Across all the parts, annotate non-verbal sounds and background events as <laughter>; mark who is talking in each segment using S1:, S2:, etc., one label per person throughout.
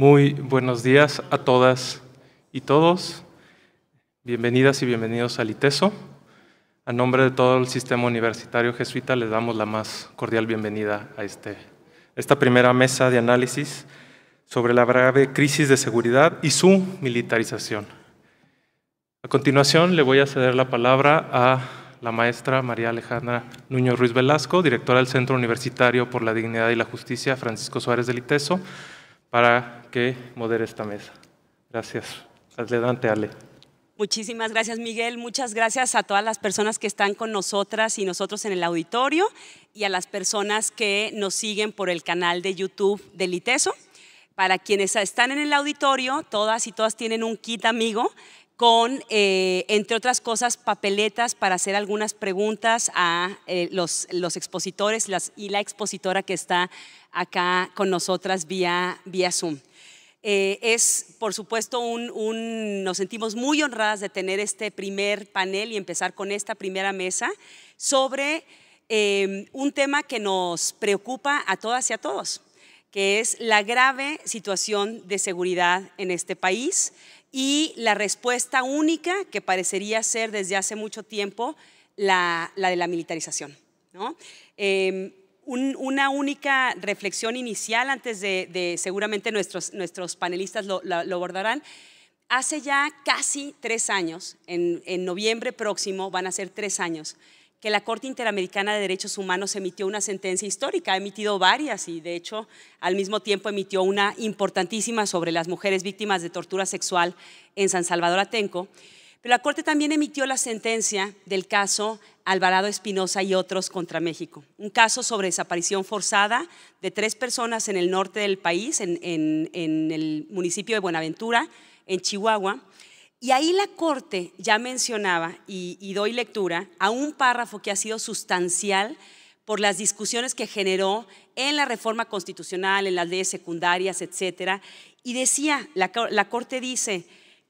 S1: Muy buenos días a todas y todos. Bienvenidas y bienvenidos al ITESO. A nombre de todo el sistema universitario jesuita les damos la más cordial bienvenida a este, esta primera mesa de análisis sobre la grave crisis de seguridad y su militarización. A continuación le voy a ceder la palabra a la maestra María Alejandra Nuño Ruiz Velasco, directora del Centro Universitario por la Dignidad y la Justicia Francisco Suárez del ITESO, para que modere esta mesa. Gracias. Adelante, Ale.
S2: Muchísimas gracias, Miguel. Muchas gracias a todas las personas que están con nosotras y nosotros en el auditorio y a las personas que nos siguen por el canal de YouTube del ITESO. Para quienes están en el auditorio, todas y todas tienen un kit amigo con, eh, entre otras cosas, papeletas para hacer algunas preguntas a eh, los, expositores las, y la expositora que está acá con nosotras vía, vía Zoom. Eh, es, por supuesto, un, un, nos sentimos muy honradas de tener este primer panel y empezar con esta primera mesa sobre em, un tema que nos preocupa a todas y a todos, que es la grave situación de seguridad en este país y la respuesta única que parecería ser desde hace mucho tiempo la, de la militarización. Em, una única reflexión inicial antes de, seguramente nuestros, nuestros panelistas lo, abordarán. Hace ya casi tres años, en noviembre próximo van a ser tres años, que la Corte Interamericana de Derechos Humanos emitió una sentencia histórica, ha emitido varias y de hecho al mismo tiempo emitió una importantísima sobre las mujeres víctimas de tortura sexual en San Salvador Atenco. Pero la Corte también emitió la sentencia del caso Alvarado Espinosa y otros contra México, un caso sobre desaparición forzada de tres personas en el norte del país, en, en el municipio de Buenaventura, en Chihuahua, y ahí la Corte ya mencionaba, y, doy lectura, a un párrafo que ha sido sustancial por las discusiones que generó en la reforma constitucional, en las leyes secundarias, etcétera. Y decía, la, Corte dice,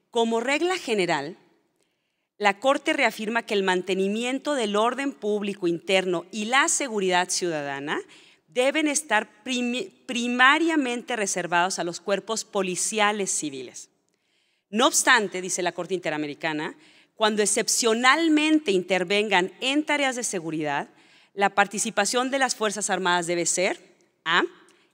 S2: como regla general, la Corte reafirma que el mantenimiento del orden público interno y la seguridad ciudadana deben estar primariamente reservados a los cuerpos policiales civiles no obstante, dice la Corte Interamericana, cuando excepcionalmente intervengan en tareas de seguridad, la participación de las Fuerzas Armadas debe ser A,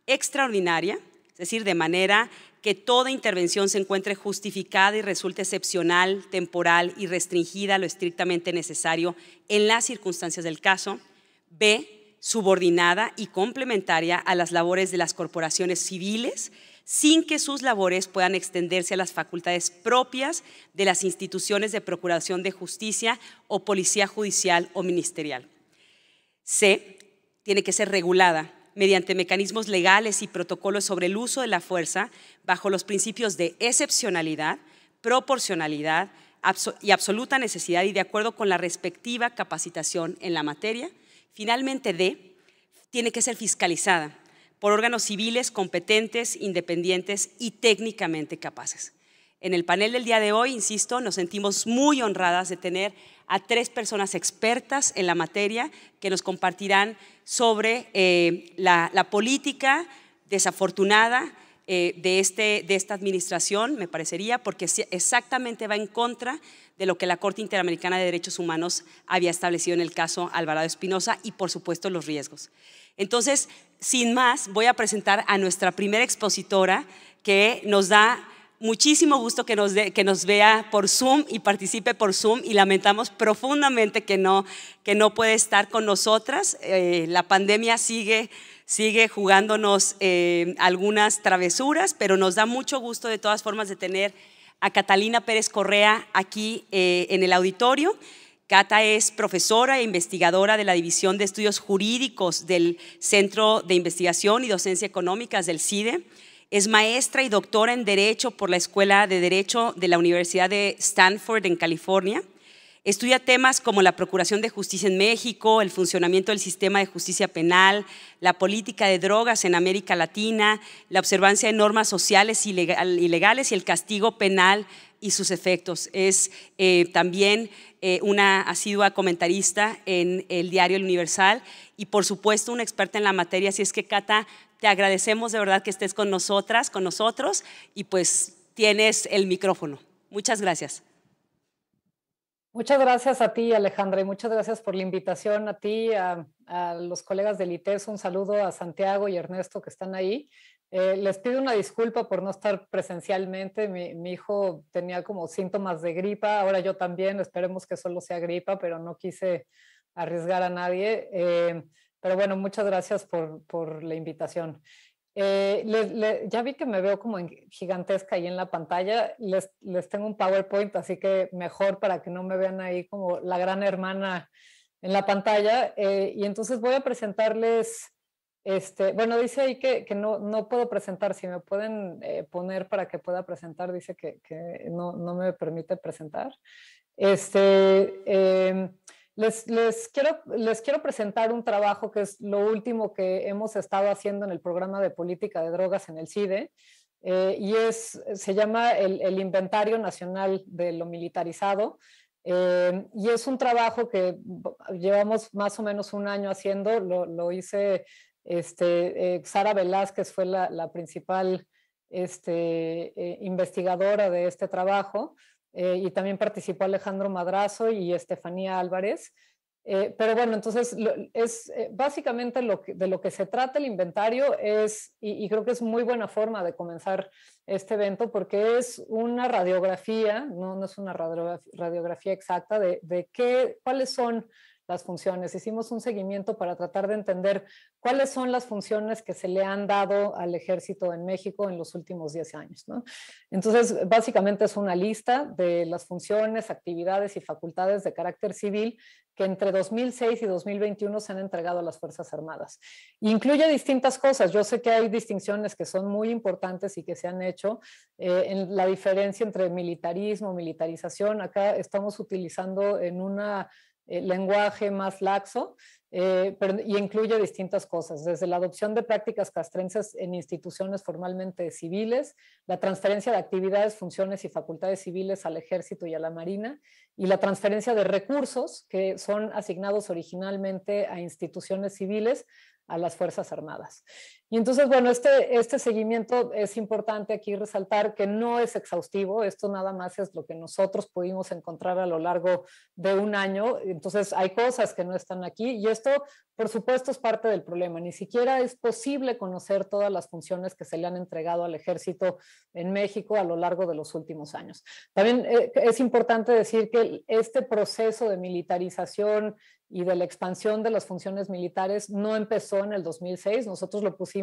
S2: extraordinaria, es decir, de manera que toda intervención se encuentre justificada y resulte excepcional, temporal y restringida a lo estrictamente necesario en las circunstancias del caso. B, subordinada y complementaria a las labores de las corporaciones civiles sin que sus labores puedan extenderse a las facultades propias de las instituciones de Procuración de Justicia o Policía Judicial o Ministerial. C. Tiene que ser regulada mediante mecanismos legales y protocolos sobre el uso de la fuerza bajo los principios de excepcionalidad, proporcionalidad y absoluta necesidad y de acuerdo con la respectiva capacitación en la materia. Finalmente, D, tiene que ser fiscalizada por órganos civiles competentes, independientes y técnicamente capaces. En el panel del día de hoy, insisto, nos sentimos muy honradas de tener a tres personas expertas en la materia que nos compartirán sobre eh, la, política desafortunada eh, de, este, de esta administración, me parecería, porque exactamente va en contra de lo que la Corte Interamericana de Derechos Humanos había establecido en el caso Alvarado Espinosa y, por supuesto, los riesgos. Entonces, sin más, voy a presentar a nuestra primera expositora que nos da muchísimo gusto que nos, que nos vea por Zoom y participe por Zoom y lamentamos profundamente que no, que no puede estar con nosotras. Eh, la pandemia sigue, sigue jugándonos eh, algunas travesuras, pero nos da mucho gusto de todas formas de tener a Catalina Pérez Correa aquí eh, en el auditorio. Cata es profesora e investigadora de la División de Estudios Jurídicos del Centro de Investigación y Docencia Económicas del CIDE. Es maestra y doctora en Derecho por la Escuela de Derecho de la Universidad de Stanford en California. Estudia temas como la Procuración de Justicia en México, el funcionamiento del sistema de justicia penal, la política de drogas en América Latina, la observancia de normas sociales y legales y el castigo penal y sus efectos. Es eh, también eh, una asidua comentarista en el diario El Universal y por supuesto una experta en la materia. Así es que Cata, te agradecemos de verdad que estés con nosotras, con nosotros y pues tienes el micrófono. Muchas gracias.
S3: Muchas gracias a ti, Alejandra, y muchas gracias por la invitación a ti, a, a los colegas del ITES. Un saludo a Santiago y Ernesto que están ahí. Eh, les pido una disculpa por no estar presencialmente. Mi, hijo tenía como síntomas de gripa, ahora yo también, esperemos que solo sea gripa, pero no quise arriesgar a nadie. Eh, pero bueno, muchas gracias por, la invitación. Eh, ya vi que me veo como gigantesca ahí en la pantalla. les tengo un PowerPoint, así que mejor para que no me vean ahí como la gran hermana en la pantalla. y entonces voy a presentarles este, bueno, dice ahí que, no, no, puedo presentar, si me pueden eh, poner para que pueda presentar, dice que, no, me permite presentar. Este, em, les, quiero, les quiero presentar un trabajo que es lo último que hemos estado haciendo en el programa de política de drogas en el CIDE. Eh, y es, se llama el, Inventario Nacional de lo Militarizado. Em, y es un trabajo que llevamos más o menos un año haciendo, lo, lo hice este, eh, Sara Velázquez fue la, principal este, eh, investigadora de este trabajo eh, y también participó Alejandro Madrazo y Estefanía Álvarez. pero bueno, entonces es básicamente de lo que se trata el inventario es, y, creo que es muy buena forma de comenzar este evento porque es una radiografía, no, no es una radiografía exacta de, de qué, cuáles son las funciones. Hicimos un seguimiento para tratar de entender cuáles son las funciones que se le han dado al ejército en México en los últimos 10 años. Entonces, básicamente es una lista de las funciones, actividades y facultades de carácter civil que entre 2006 y 2021 se han entregado a las Fuerzas Armadas. Incluye distintas cosas. Yo sé que hay distinciones que son muy importantes y que se han hecho eh, en la diferencia entre militarismo, militarización. Acá estamos utilizando en una eh, lenguaje más laxo eh, y incluye distintas cosas, desde la adopción de prácticas castrenses en instituciones formalmente civiles, la transferencia de actividades, funciones y facultades civiles al ejército y a la marina, y la transferencia de recursos que son asignados originalmente a instituciones civiles a las Fuerzas Armadas. Y entonces, bueno, este, este seguimiento es importante aquí resaltar que no es exhaustivo, esto nada más es lo que nosotros pudimos encontrar a lo largo de un año, entonces hay cosas que no están aquí y esto, por supuesto, es parte del problema. Ni siquiera es posible conocer todas las funciones que se le han entregado al ejército en México a lo largo de los últimos años. También eh, es importante decir que este proceso de militarización y de la expansión de las funciones militares no empezó en el 2006, nosotros lo pusimos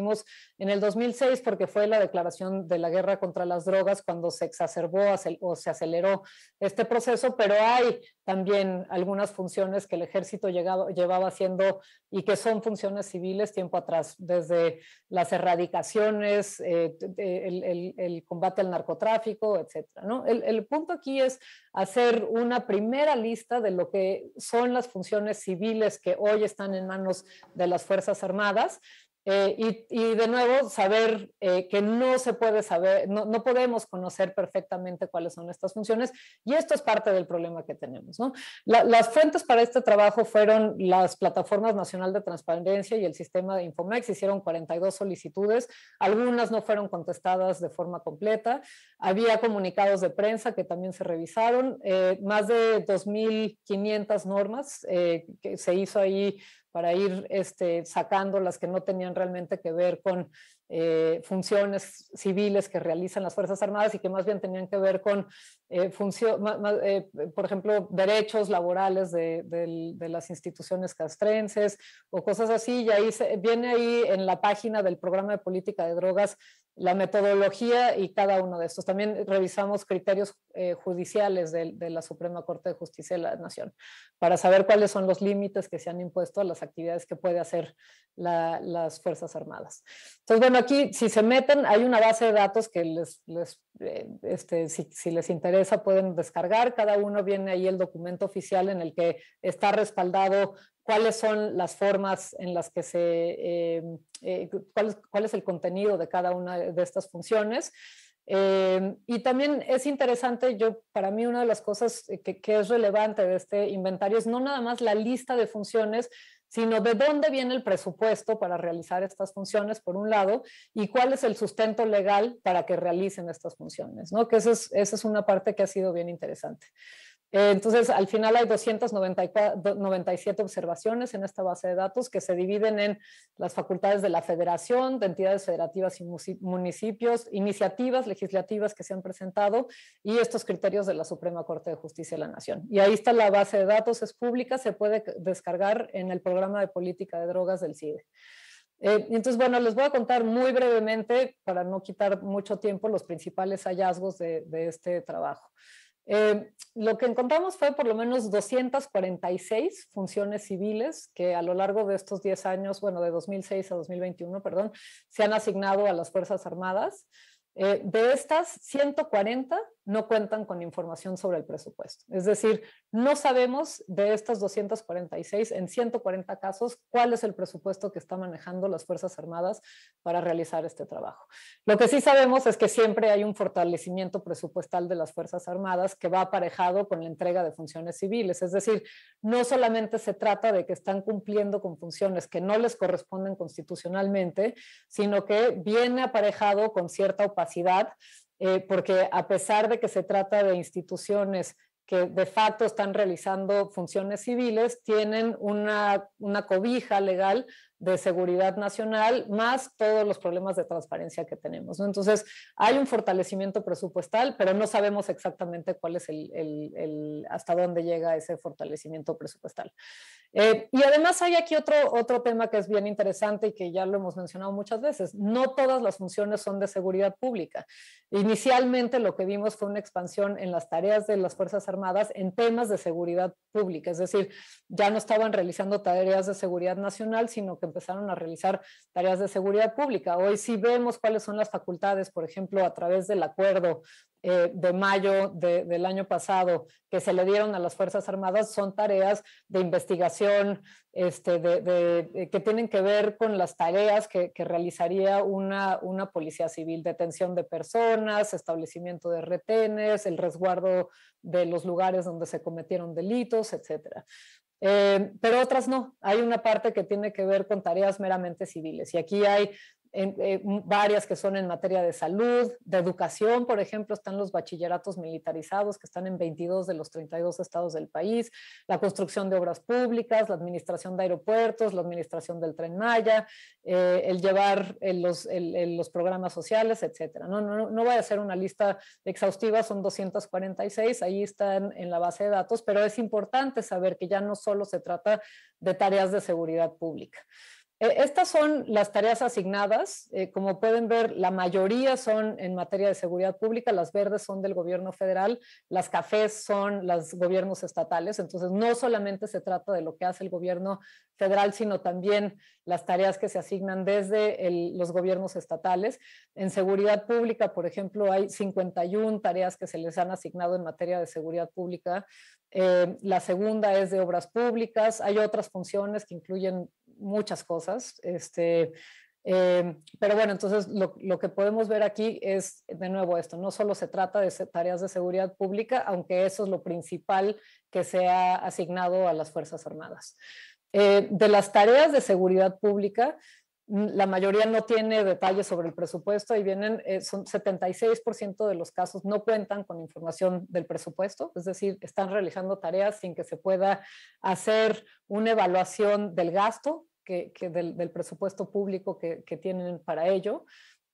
S3: en el 2006 porque fue la declaración de la guerra contra las drogas cuando se exacerbó o se aceleró este proceso, pero hay también algunas funciones que el ejército llevaba haciendo y que son funciones civiles tiempo atrás, desde las erradicaciones, eh, el, combate al narcotráfico, etc. ¿no? El, el punto aquí es hacer una primera lista de lo que son las funciones civiles que hoy están en manos de las Fuerzas Armadas eh, y, de nuevo, saber eh, que no se puede saber, no, podemos conocer perfectamente cuáles son estas funciones y esto es parte del problema que tenemos. ¿no? las fuentes para este trabajo fueron las plataformas nacional de transparencia y el sistema de Infomex, hicieron 42 solicitudes, algunas no fueron contestadas de forma completa, había comunicados de prensa que también se revisaron, eh, más de 2.500 normas que se hizo ahí para ir este, sacando las que no tenían realmente que ver con eh, funciones civiles que realizan las Fuerzas Armadas y que más bien tenían que ver con, eh, eh, por ejemplo, derechos laborales de, las instituciones castrenses o cosas así. Y ahí viene ahí en la página del programa de política de drogas la metodología y cada uno de estos. También revisamos criterios eh, judiciales de, la Suprema Corte de Justicia de la Nación para saber cuáles son los límites que se han impuesto a las actividades que puede hacer las Fuerzas Armadas. Entonces, bueno, aquí si se meten, hay una base de datos que les, eh, este, si les interesa pueden descargar. Cada uno viene ahí el documento oficial en el que está respaldado cuáles son las formas en las que se, em, eh, cuál, es el contenido de cada una de estas funciones. Em, y también es interesante, yo para mí una de las cosas que, es relevante de este inventario es no nada más la lista de funciones, sino de dónde viene el presupuesto para realizar estas funciones, por un lado, y cuál es el sustento legal para que realicen estas funciones, ¿no? Que es, esa es una parte que ha sido bien interesante. Eh, entonces, al final hay 297 observaciones en esta base de datos que se dividen en las facultades de la federación, de entidades federativas y municipios, iniciativas legislativas que se han presentado y estos criterios de la Suprema Corte de Justicia de la Nación. Y ahí está la base de datos, es pública, se puede descargar en el programa de política de drogas del CIDE. Eh, entonces, bueno, les voy a contar muy brevemente, para no quitar mucho tiempo, los principales hallazgos de este trabajo. Eh, lo que encontramos fue por lo menos 246 funciones civiles que a lo largo de estos 10 años, bueno, de 2006 a 2021, perdón, se han asignado a las Fuerzas Armadas. Eh, de estas, 140 no cuentan con información sobre el presupuesto. Es decir, no sabemos de estas 246, en 140 casos, cuál es el presupuesto que están manejando las Fuerzas Armadas para realizar este trabajo. Lo que sí sabemos es que siempre hay un fortalecimiento presupuestal de las Fuerzas Armadas que va aparejado con la entrega de funciones civiles. Es decir, no solamente se trata de que están cumpliendo con funciones que no les corresponden constitucionalmente, sino que viene aparejado con cierta opacidad eh, porque a pesar de que se trata de instituciones que de facto están realizando funciones civiles, tienen una, una cobija legal de seguridad nacional, más todos los problemas de transparencia que tenemos. Entonces, hay un fortalecimiento presupuestal, pero no sabemos exactamente cuál es el, hasta dónde llega ese fortalecimiento presupuestal. Eh, y además hay aquí otro, otro tema que es bien interesante y que ya lo hemos mencionado muchas veces. No todas las funciones son de seguridad pública. Inicialmente lo que vimos fue una expansión en las tareas de las Fuerzas Armadas en temas de seguridad pública, es decir, ya no estaban realizando tareas de seguridad nacional, sino que empezaron a realizar tareas de seguridad pública. Hoy sí vemos cuáles son las facultades, por ejemplo, a través del acuerdo eh, de mayo del año pasado que se le dieron a las Fuerzas Armadas, son tareas de investigación este, de, que tienen que ver con las tareas que, realizaría una, una policía civil, detención de personas, establecimiento de retenes, el resguardo de los lugares donde se cometieron delitos, etcétera. Eh, pero otras no. Hay una parte que tiene que ver con tareas meramente civiles y aquí hay eh, varias que son en materia de salud, de educación, por ejemplo, están los bachilleratos militarizados que están en 22 de los 32 estados del país, la construcción de obras públicas, la administración de aeropuertos, la administración del tren Maya, eh, el llevar eh, los, programas sociales, etcétera. No, no voy a hacer una lista exhaustiva, son 246, ahí están en la base de datos, pero es importante saber que ya no solo se trata de tareas de seguridad pública. Eh, estas son las tareas asignadas. Eh, como pueden ver, la mayoría son en materia de seguridad pública, las verdes son del gobierno federal, las cafés son los gobiernos estatales. Entonces, no solamente se trata de lo que hace el gobierno federal, sino también las tareas que se asignan desde los gobiernos estatales. En seguridad pública, por ejemplo, hay 51 tareas que se les han asignado en materia de seguridad pública. Eh, la segunda es de obras públicas. Hay otras funciones que incluyen muchas cosas. Este, eh, pero bueno, entonces lo, que podemos ver aquí es de nuevo esto, no solo se trata de tareas de seguridad pública, aunque eso es lo principal que se ha asignado a las Fuerzas Armadas. Eh, de las tareas de seguridad pública, Mm, la mayoría no tiene detalles sobre el presupuesto, y vienen, eh, son 76% de los casos no cuentan con información del presupuesto, es decir, están realizando tareas sin que se pueda hacer una evaluación del gasto, que, del, presupuesto público que, tienen para ello.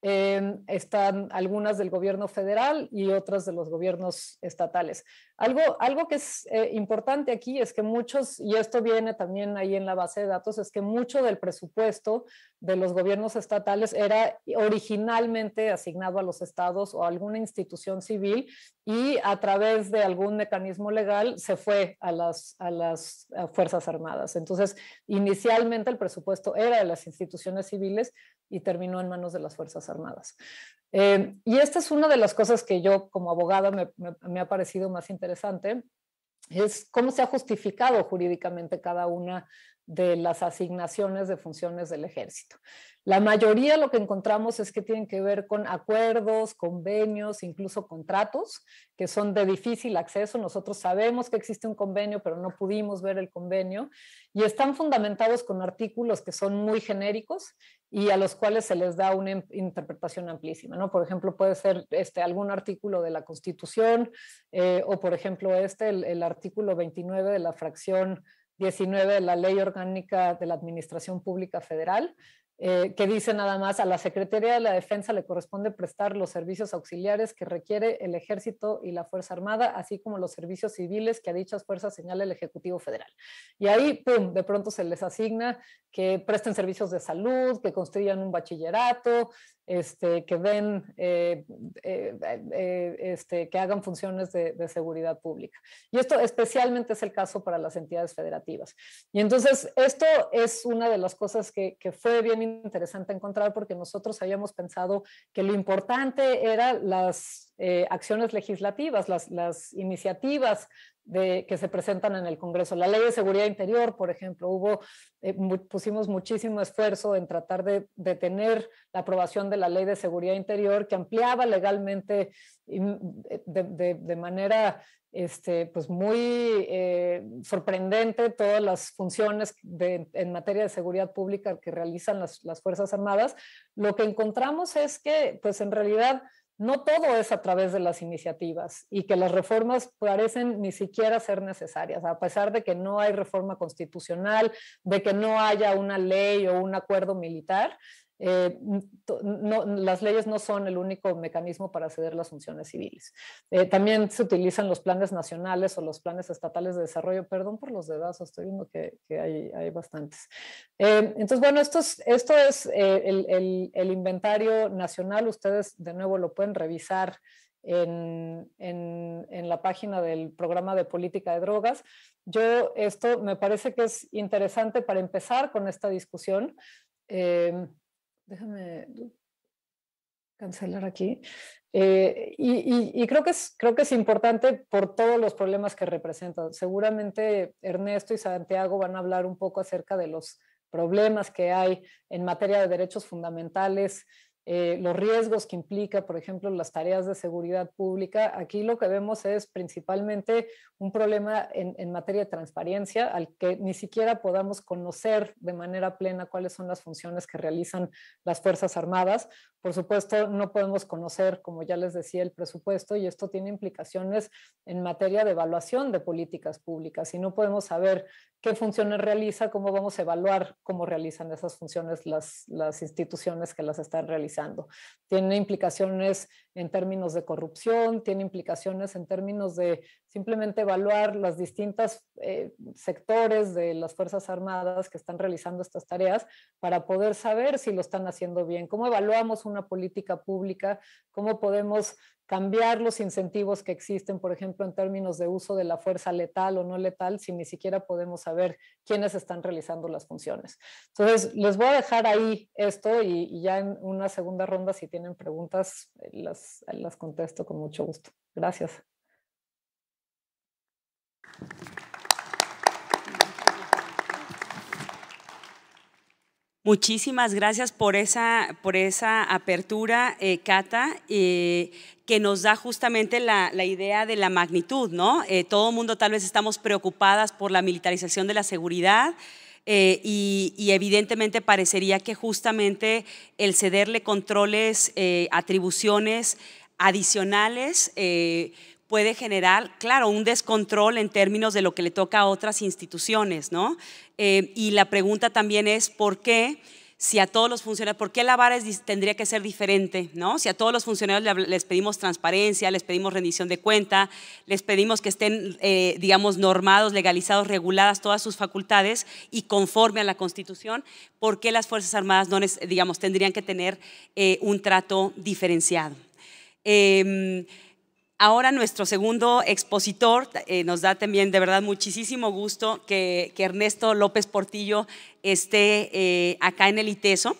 S3: Em, están algunas del gobierno federal y otras de los gobiernos estatales. Algo, algo que es eh, importante aquí es que muchos, y esto viene también ahí en la base de datos, es que mucho del presupuesto de los gobiernos estatales era originalmente asignado a los estados o a alguna institución civil y a través de algún mecanismo legal se fue a las, a las Fuerzas Armadas. Entonces, inicialmente el presupuesto era de las instituciones civiles y terminó en manos de las Fuerzas Armadas. Eh, y esta es una de las cosas que yo como abogada me, me ha parecido más interesante interesante es cómo se ha justificado jurídicamente cada una de las asignaciones de funciones del ejército. La mayoría lo que encontramos es que tienen que ver con acuerdos, convenios, incluso contratos, que son de difícil acceso. Nosotros sabemos que existe un convenio, pero no pudimos ver el convenio. Y están fundamentados con artículos que son muy genéricos y a los cuales se les da una interpretación amplísima. ¿no? Por ejemplo, puede ser este, algún artículo de la Constitución eh, o, por ejemplo, este, el, artículo 29 de la fracción 19 la Ley Orgánica de la Administración Pública Federal, eh, que dice nada más, a la Secretaría de la Defensa le corresponde prestar los servicios auxiliares que requiere el Ejército y la Fuerza Armada, así como los servicios civiles que a dichas fuerzas señala el Ejecutivo Federal. Y ahí, ¡pum!, de pronto se les asigna que presten servicios de salud, que construyan un bachillerato, este, que den, eh, eh, este, que hagan funciones de, de seguridad pública. Y esto especialmente es el caso para las entidades federativas. Y entonces, esto es una de las cosas que, que fue bien interesante encontrar porque nosotros habíamos pensado que lo importante era las eh, acciones legislativas, las, iniciativas que se presentan en el Congreso. La ley de seguridad interior, por ejemplo, hubo, eh, pusimos muchísimo esfuerzo en tratar de detener la aprobación de la ley de seguridad interior que ampliaba legalmente mm, de, manera este, pues muy eh, sorprendente todas las funciones en materia de seguridad pública que realizan las, las Fuerzas Armadas. Lo que encontramos es que, pues en realidad, no todo es a través de las iniciativas y que las reformas parecen ni siquiera ser necesarias, a pesar de que no hay reforma constitucional, de que no haya una ley o un acuerdo militar, eh, las leyes no son el único mecanismo para acceder las funciones civiles. Eh, también se utilizan los planes nacionales o los planes estatales de desarrollo. Perdón por los dedazos, estoy viendo que, hay, hay, bastantes. Eh, entonces, bueno, esto es, esto es el, inventario nacional. Ustedes de nuevo lo pueden revisar en, en, la página del programa de política de drogas. Yo, esto me parece que es interesante para empezar con esta discusión. Déjame cancelar aquí. Eh, y, creo, que es, creo que es importante por todos los problemas que representan. Seguramente Ernesto y Santiago van a hablar un poco acerca de los problemas que hay en materia de derechos fundamentales eh, los riesgos que implica, por ejemplo, las tareas de seguridad pública. Aquí lo que vemos es principalmente un problema en, materia de transparencia, al que ni siquiera podamos conocer de manera plena cuáles son las funciones que realizan las Fuerzas Armadas. Por supuesto, no podemos conocer, como ya les decía, el presupuesto y esto tiene implicaciones en materia de evaluación de políticas públicas Si no podemos saber qué funciones realiza, cómo vamos a evaluar cómo realizan esas funciones las, las instituciones que las están realizando. Tiene implicaciones en términos de corrupción, tiene implicaciones en términos de simplemente evaluar los distintos eh, sectores de las Fuerzas Armadas que están realizando estas tareas para poder saber si lo están haciendo bien, cómo evaluamos una política pública, cómo podemos cambiar los incentivos que existen, por ejemplo, en términos de uso de la fuerza letal o no letal, si ni siquiera podemos saber quiénes están realizando las funciones. Entonces, les voy a dejar ahí esto y, ya en una segunda ronda, si tienen preguntas, eh, las, las contesto con mucho gusto. Gracias.
S2: Muchísimas gracias por esa, por esa apertura, eh, Cata, eh, que nos da justamente la, idea de la magnitud, ¿no? Eh, todo el mundo tal vez estamos preocupadas por la militarización de la seguridad. y, evidentemente parecería que justamente el cederle controles, atribuciones adicionales, puede generar, claro, un descontrol en términos de lo que le toca a otras instituciones, ¿no? Eh, y la pregunta también es, ¿por qué? si a todos los funcionarios, ¿por qué la vara tendría que ser diferente? ¿no? Si a todos los funcionarios les pedimos transparencia, les pedimos rendición de cuenta, les pedimos que estén, eh, digamos, normados, legalizados, reguladas todas sus facultades y conforme a la Constitución, ¿por qué las Fuerzas Armadas, no, digamos, tendrían que tener eh, un trato diferenciado? Em, Ahora nuestro segundo expositor, eh, nos da también de verdad muchísimo gusto que, Ernesto López Portillo esté eh, acá en el ITESO.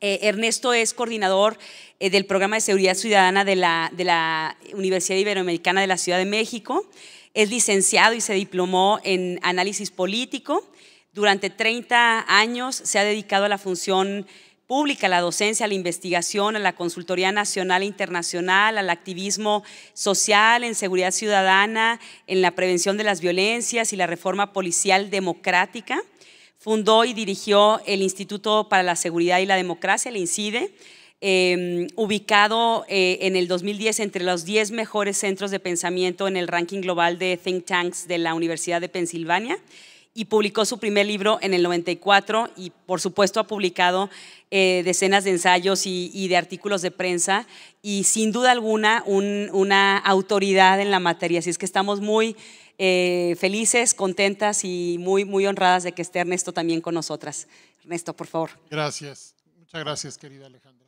S2: Eh, Ernesto es coordinador del programa de seguridad ciudadana de la, de la Universidad Iberoamericana de la Ciudad de México. Es licenciado y se diplomó en análisis político. Durante 30 años se ha dedicado a la función pública, la docencia, la investigación, a la consultoría nacional e internacional, al activismo social, en seguridad ciudadana, en la prevención de las violencias y la reforma policial democrática. Fundó y dirigió el Instituto para la Seguridad y la Democracia, el INCIDE, em, ubicado eh, en el 2010 entre los 10 mejores centros de pensamiento en el ranking global de think tanks de la Universidad de Pensilvania y publicó su primer libro en el 94 y por supuesto ha publicado eh, decenas de ensayos y, de artículos de prensa y sin duda alguna una autoridad en la materia. Así es que estamos muy eh, felices, contentas y muy, muy honradas de que esté Ernesto también con nosotras. Ernesto, por favor.
S1: Gracias. Muchas gracias, querida Alejandra.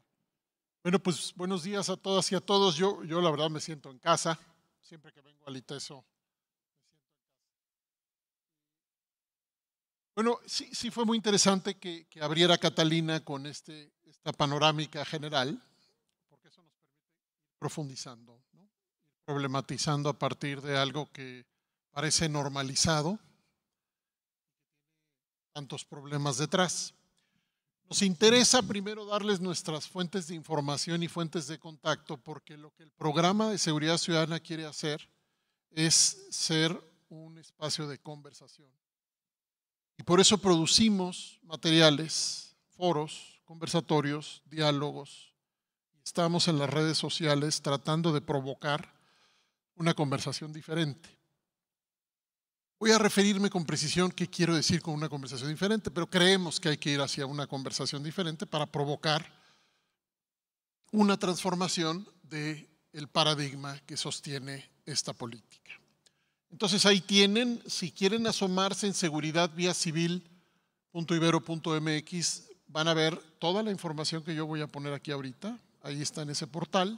S1: Bueno, pues buenos días a todas y a todos. Yo, yo la verdad me siento en casa. Siempre que vengo al ITESO Bueno, sí, sí fue muy interesante que, abriera Catalina con este, esta panorámica general, porque eso nos permite profundizando, problematizando a partir de algo que parece normalizado, tantos problemas detrás. Nos interesa primero darles nuestras fuentes de información y fuentes de contacto, porque lo que el programa de seguridad ciudadana quiere hacer es ser un espacio de conversación y por eso producimos materiales, foros, conversatorios, diálogos. Estamos en las redes sociales tratando de provocar una conversación diferente. Voy a referirme con precisión qué quiero decir con una conversación diferente, pero creemos que hay que ir hacia una conversación diferente para provocar una transformación del paradigma que sostiene esta política. Entonces ahí tienen, si quieren asomarse en seguridadviacivil.ibero.mx, van a ver toda la información que yo voy a poner aquí ahorita. Ahí está en ese portal.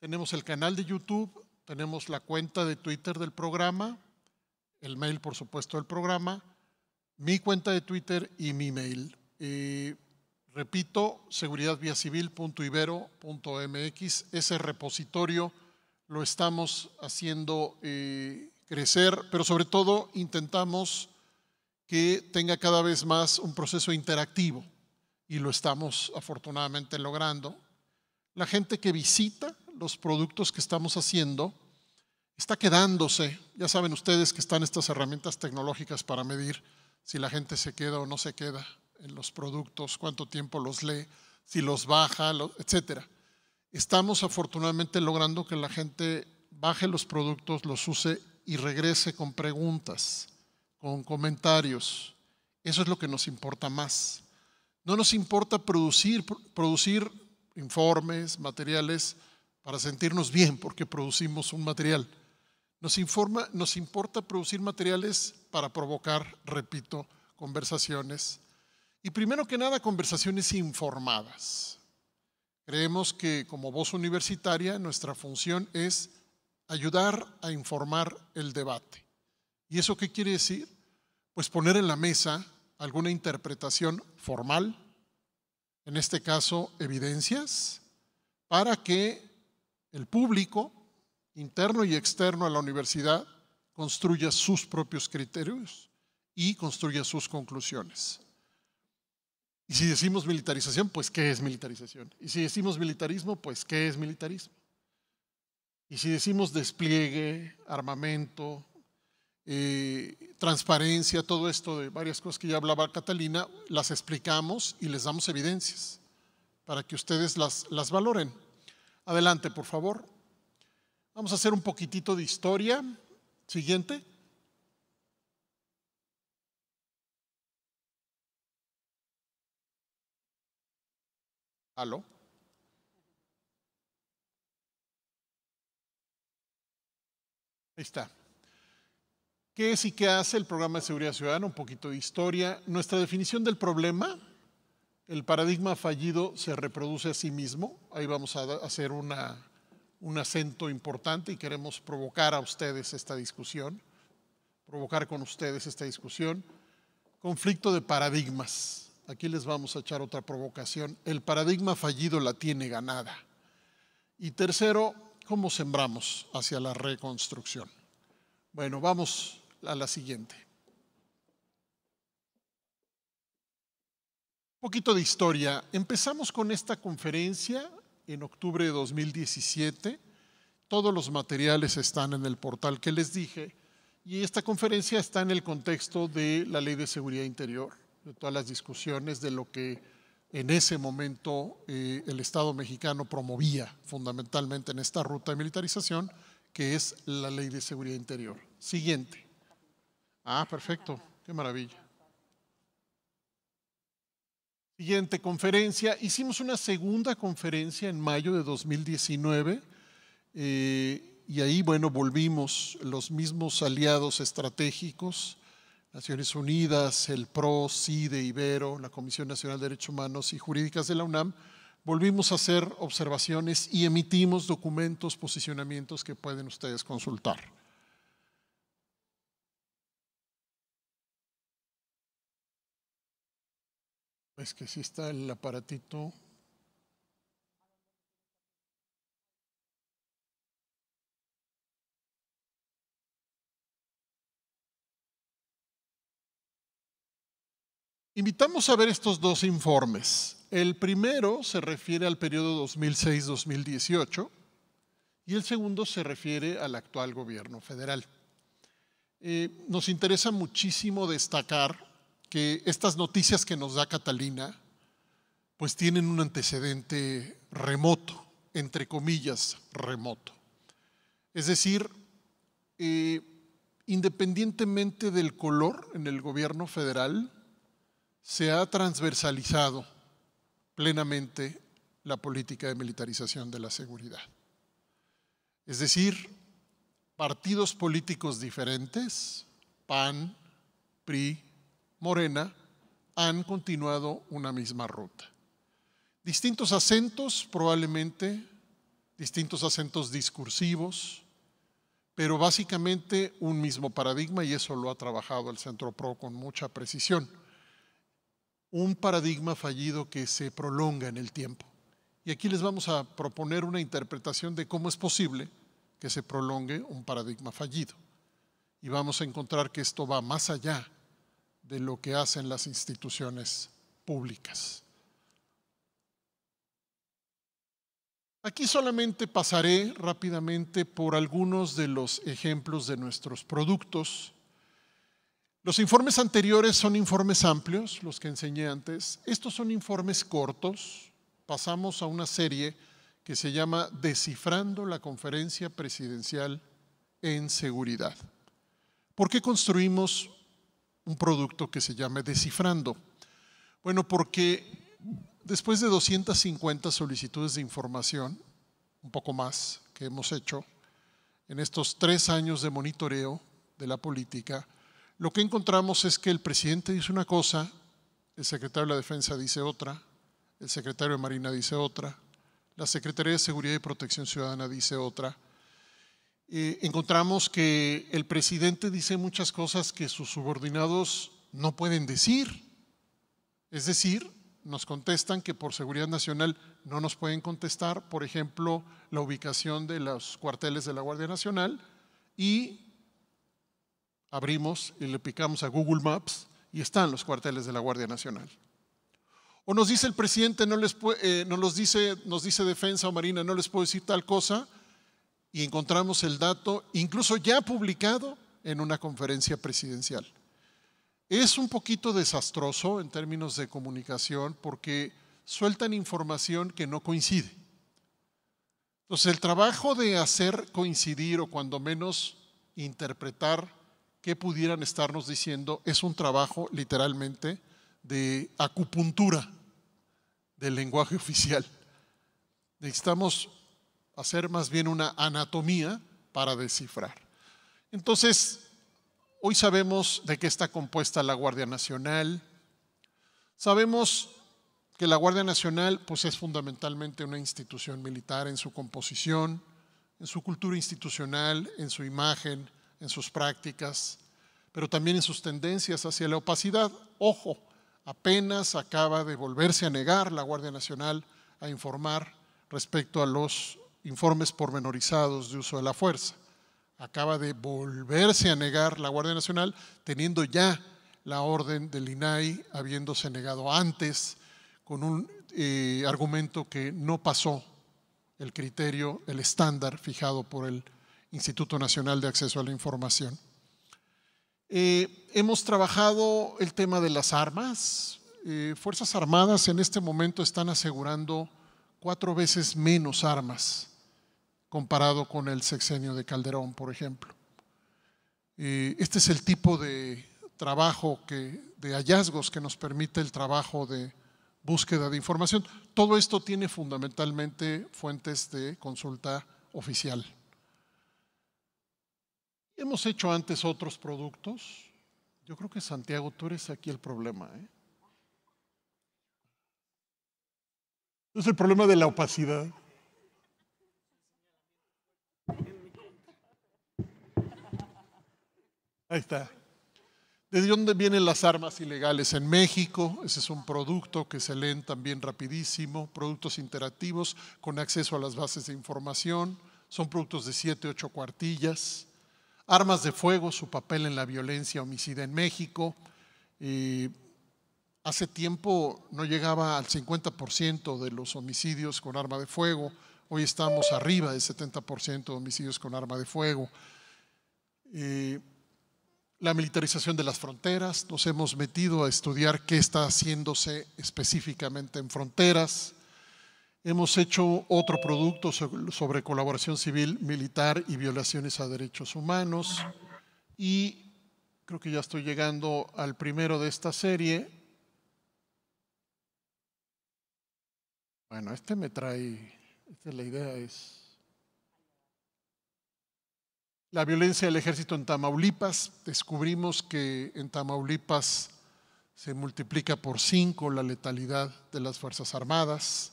S1: Tenemos el canal de YouTube, tenemos la cuenta de Twitter del programa, el mail, por supuesto, del programa, mi cuenta de Twitter y mi mail. repito, seguridadviacivil.ibero.mx. Ese repositorio lo estamos haciendo eh, crecer, pero sobre todo intentamos que tenga cada vez más un proceso interactivo y lo estamos afortunadamente logrando. La gente que visita los productos que estamos haciendo está quedándose. Ya saben ustedes que están estas herramientas tecnológicas para medir si la gente se queda o no se queda en los productos, cuánto tiempo los lee, si los baja, etc. Estamos afortunadamente logrando que la gente baje los productos, los use y regrese con preguntas, con comentarios. Eso es lo que nos importa más. No nos importa producir, producir informes, materiales, para sentirnos bien porque producimos un material. Nos, informa, nos importa producir materiales para provocar, repito, conversaciones. Y primero que nada, conversaciones informadas. Creemos que como voz universitaria nuestra función es ayudar a informar el debate. ¿Y eso qué quiere decir? Pues poner en la mesa alguna interpretación formal, en este caso evidencias, para que el público, interno y externo a la universidad, construya sus propios criterios y construya sus conclusiones. Y si decimos militarización, pues ¿qué es militarización? Y si decimos militarismo, pues ¿qué es militarismo? Y si decimos despliegue, armamento, eh, transparencia, todo esto de varias cosas que ya hablaba Catalina, las explicamos y les damos evidencias para que ustedes las, las valoren. Adelante, por favor. Vamos a hacer un poquitito de historia. Siguiente. ¿Aló? Ahí está. ¿Qué es y qué hace el programa de seguridad ciudadana? Un poquito de historia. Nuestra definición del problema, el paradigma fallido se reproduce a sí mismo. Ahí vamos a hacer una, un acento importante y queremos provocar a ustedes esta discusión, provocar con ustedes esta discusión. Conflicto de paradigmas. Aquí les vamos a echar otra provocación. El paradigma fallido la tiene ganada. Y tercero, ¿Cómo sembramos hacia la reconstrucción? Bueno, vamos a la siguiente. Un poquito de historia. Empezamos con esta conferencia en octubre de 2017. Todos los materiales están en el portal que les dije. Y esta conferencia está en el contexto de la Ley de Seguridad Interior, de todas las discusiones de lo que en ese momento eh, el Estado mexicano promovía fundamentalmente en esta ruta de militarización, que es la Ley de Seguridad Interior. Siguiente. Ah, perfecto, qué maravilla. Siguiente conferencia. Hicimos una segunda conferencia en mayo de 2019 eh, y ahí, bueno, volvimos los mismos aliados estratégicos Naciones Unidas, el PRO, CIDE, Ibero, la Comisión Nacional de Derechos Humanos y Jurídicas de la UNAM, volvimos a hacer observaciones y emitimos documentos, posicionamientos que pueden ustedes consultar. Es que sí está el aparatito Invitamos a ver estos dos informes. El primero se refiere al periodo 2006-2018 y el segundo se refiere al actual gobierno federal. Eh, nos interesa muchísimo destacar que estas noticias que nos da Catalina pues tienen un antecedente remoto, entre comillas, remoto. Es decir, eh, independientemente del color en el gobierno federal, se ha transversalizado plenamente la política de militarización de la seguridad. Es decir, partidos políticos diferentes, PAN, PRI, Morena, han continuado una misma ruta. Distintos acentos, probablemente, distintos acentos discursivos, pero básicamente un mismo paradigma y eso lo ha trabajado el Centro PRO con mucha precisión un paradigma fallido que se prolonga en el tiempo. Y aquí les vamos a proponer una interpretación de cómo es posible que se prolongue un paradigma fallido. Y vamos a encontrar que esto va más allá de lo que hacen las instituciones públicas. Aquí solamente pasaré rápidamente por algunos de los ejemplos de nuestros productos los informes anteriores son informes amplios, los que enseñé antes. Estos son informes cortos. Pasamos a una serie que se llama Descifrando la conferencia presidencial en seguridad. ¿Por qué construimos un producto que se llame Descifrando? Bueno, porque después de 250 solicitudes de información, un poco más que hemos hecho, en estos tres años de monitoreo de la política, lo que encontramos es que el presidente dice una cosa, el secretario de la Defensa dice otra, el secretario de Marina dice otra, la Secretaría de Seguridad y Protección Ciudadana dice otra. encontramos que el presidente dice muchas cosas que sus subordinados no pueden decir. Es decir, nos contestan que por seguridad nacional no nos pueden contestar, por ejemplo, la ubicación de los cuarteles de la Guardia Nacional y abrimos y le picamos a Google Maps y están los cuarteles de la Guardia Nacional. O nos dice el presidente, no les eh, dice, nos dice Defensa o Marina, no les puedo decir tal cosa, y encontramos el dato, incluso ya publicado en una conferencia presidencial. Es un poquito desastroso en términos de comunicación porque sueltan información que no coincide. Entonces, el trabajo de hacer coincidir o cuando menos interpretar que pudieran estarnos diciendo es un trabajo literalmente de acupuntura del lenguaje <laughs> oficial. Necesitamos hacer más bien una anatomía para descifrar. Entonces, hoy sabemos de qué está compuesta la Guardia Nacional. Sabemos que la Guardia Nacional pues, es fundamentalmente una institución militar en su composición, en su cultura institucional, en su imagen, en sus prácticas, pero también en sus tendencias hacia la opacidad. Ojo, apenas acaba de volverse a negar la Guardia Nacional a informar respecto a los informes pormenorizados de uso de la fuerza. Acaba de volverse a negar la Guardia Nacional teniendo ya la orden del INAI, habiéndose negado antes con un eh, argumento que no pasó el criterio, el estándar fijado por el Instituto Nacional de Acceso a la Información. Eh, hemos trabajado el tema de las armas. Eh, Fuerzas Armadas en este momento están asegurando cuatro veces menos armas comparado con el sexenio de Calderón, por ejemplo. Eh, este es el tipo de trabajo, de hallazgos que nos permite el trabajo de búsqueda de información. Todo esto tiene fundamentalmente fuentes de consulta oficial. Hemos hecho antes otros productos. Yo creo que Santiago, tú eres aquí el problema. ¿eh? Es el problema de la opacidad. Ahí está. ¿De dónde vienen las armas ilegales en México? Ese es un producto que se leen también rapidísimo. Productos interactivos con acceso a las bases de información. Son productos de siete, ocho cuartillas. Armas de fuego, su papel en la violencia homicida en México. hace tiempo no llegaba al 50% de los homicidios con arma de fuego. Hoy estamos arriba del 70% de homicidios con arma de fuego. la militarización de las fronteras, nos hemos metido a estudiar qué está haciéndose específicamente en fronteras, Hemos hecho otro producto sobre colaboración civil, militar y violaciones a derechos humanos. Y creo que ya estoy llegando al primero de esta serie. Bueno, este me trae, esta la idea, es la violencia del ejército en Tamaulipas. Descubrimos que en Tamaulipas se multiplica por cinco la letalidad de las Fuerzas Armadas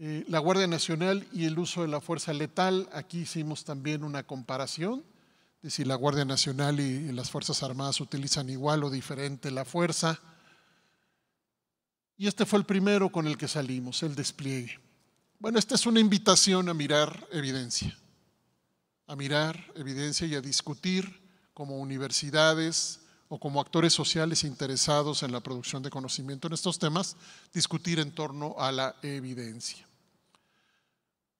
S1: eh, la Guardia Nacional y el uso de la fuerza letal. Aquí hicimos también una comparación de si la Guardia Nacional y las Fuerzas Armadas utilizan igual o diferente la fuerza. Y este fue el primero con el que salimos, el despliegue. Bueno, esta es una invitación a mirar evidencia, a mirar evidencia y a discutir como universidades o como actores sociales interesados en la producción de conocimiento en estos temas, discutir en torno a la evidencia.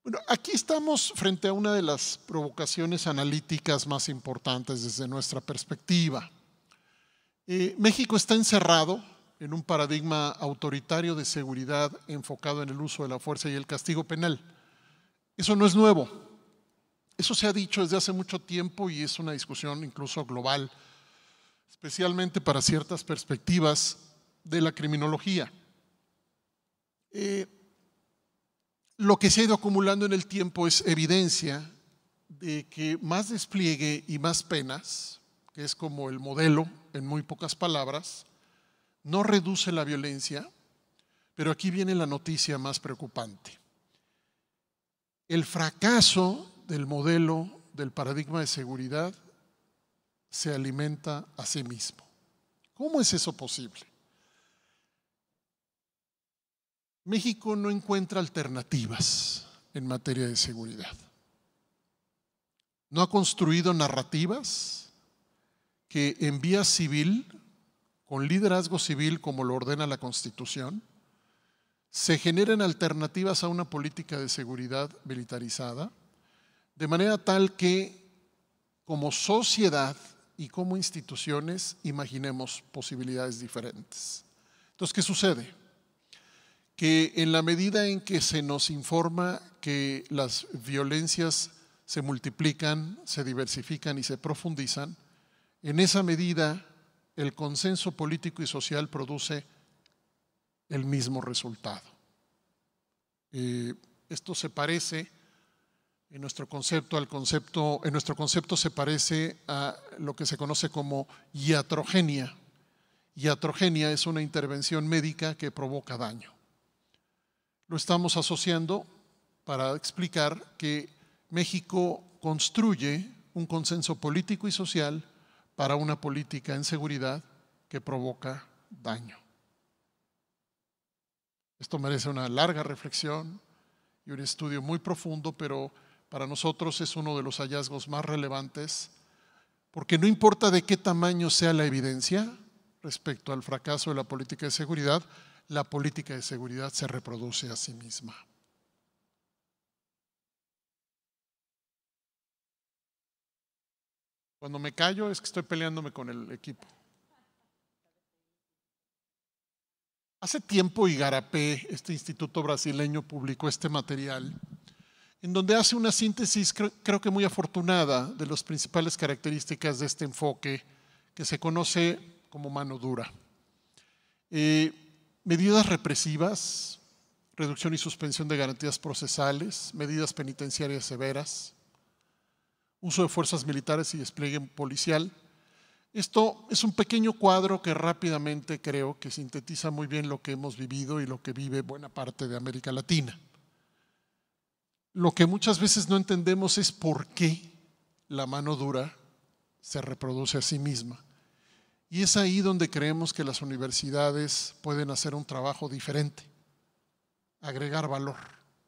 S1: Bueno, aquí estamos frente a una de las provocaciones analíticas más importantes desde nuestra perspectiva. Eh, México está encerrado en un paradigma autoritario de seguridad enfocado en el uso de la fuerza y el castigo penal. Eso no es nuevo. Eso se ha dicho desde hace mucho tiempo y es una discusión incluso global, especialmente para ciertas perspectivas de la criminología. Eh, lo que se ha ido acumulando en el tiempo es evidencia de que más despliegue y más penas, que es como el modelo en muy pocas palabras, no reduce la violencia, pero aquí viene la noticia más preocupante. El fracaso del modelo del paradigma de seguridad se alimenta a sí mismo. ¿Cómo es eso posible? México no encuentra alternativas en materia de seguridad. No ha construido narrativas que en vía civil, con liderazgo civil como lo ordena la Constitución, se generen alternativas a una política de seguridad militarizada, de manera tal que como sociedad y como instituciones imaginemos posibilidades diferentes. Entonces, ¿qué sucede? que en la medida en que se nos informa que las violencias se multiplican, se diversifican y se profundizan, en esa medida el consenso político y social produce el mismo resultado. Eh, esto se parece en nuestro concepto al concepto, en nuestro concepto se parece a lo que se conoce como iatrogenia. Iatrogenia es una intervención médica que provoca daño lo estamos asociando para explicar que México construye un consenso político y social para una política en seguridad que provoca daño. Esto merece una larga reflexión y un estudio muy profundo, pero para nosotros es uno de los hallazgos más relevantes, porque no importa de qué tamaño sea la evidencia respecto al fracaso de la política de seguridad, la política de seguridad se reproduce a sí misma. Cuando me callo es que estoy peleándome con el equipo. Hace tiempo Igarapé, este instituto brasileño, publicó este material en donde hace una síntesis creo, que muy afortunada de las principales características de este enfoque que se conoce como mano dura. Eh, medidas represivas, reducción y suspensión de garantías procesales, medidas penitenciarias severas, uso de fuerzas militares y despliegue policial. Esto es un pequeño cuadro que rápidamente creo que sintetiza muy bien lo que hemos vivido y lo que vive buena parte de América Latina. Lo que muchas veces no entendemos es por qué la mano dura se reproduce a sí misma. Y es ahí donde creemos que las universidades pueden hacer un trabajo diferente, agregar valor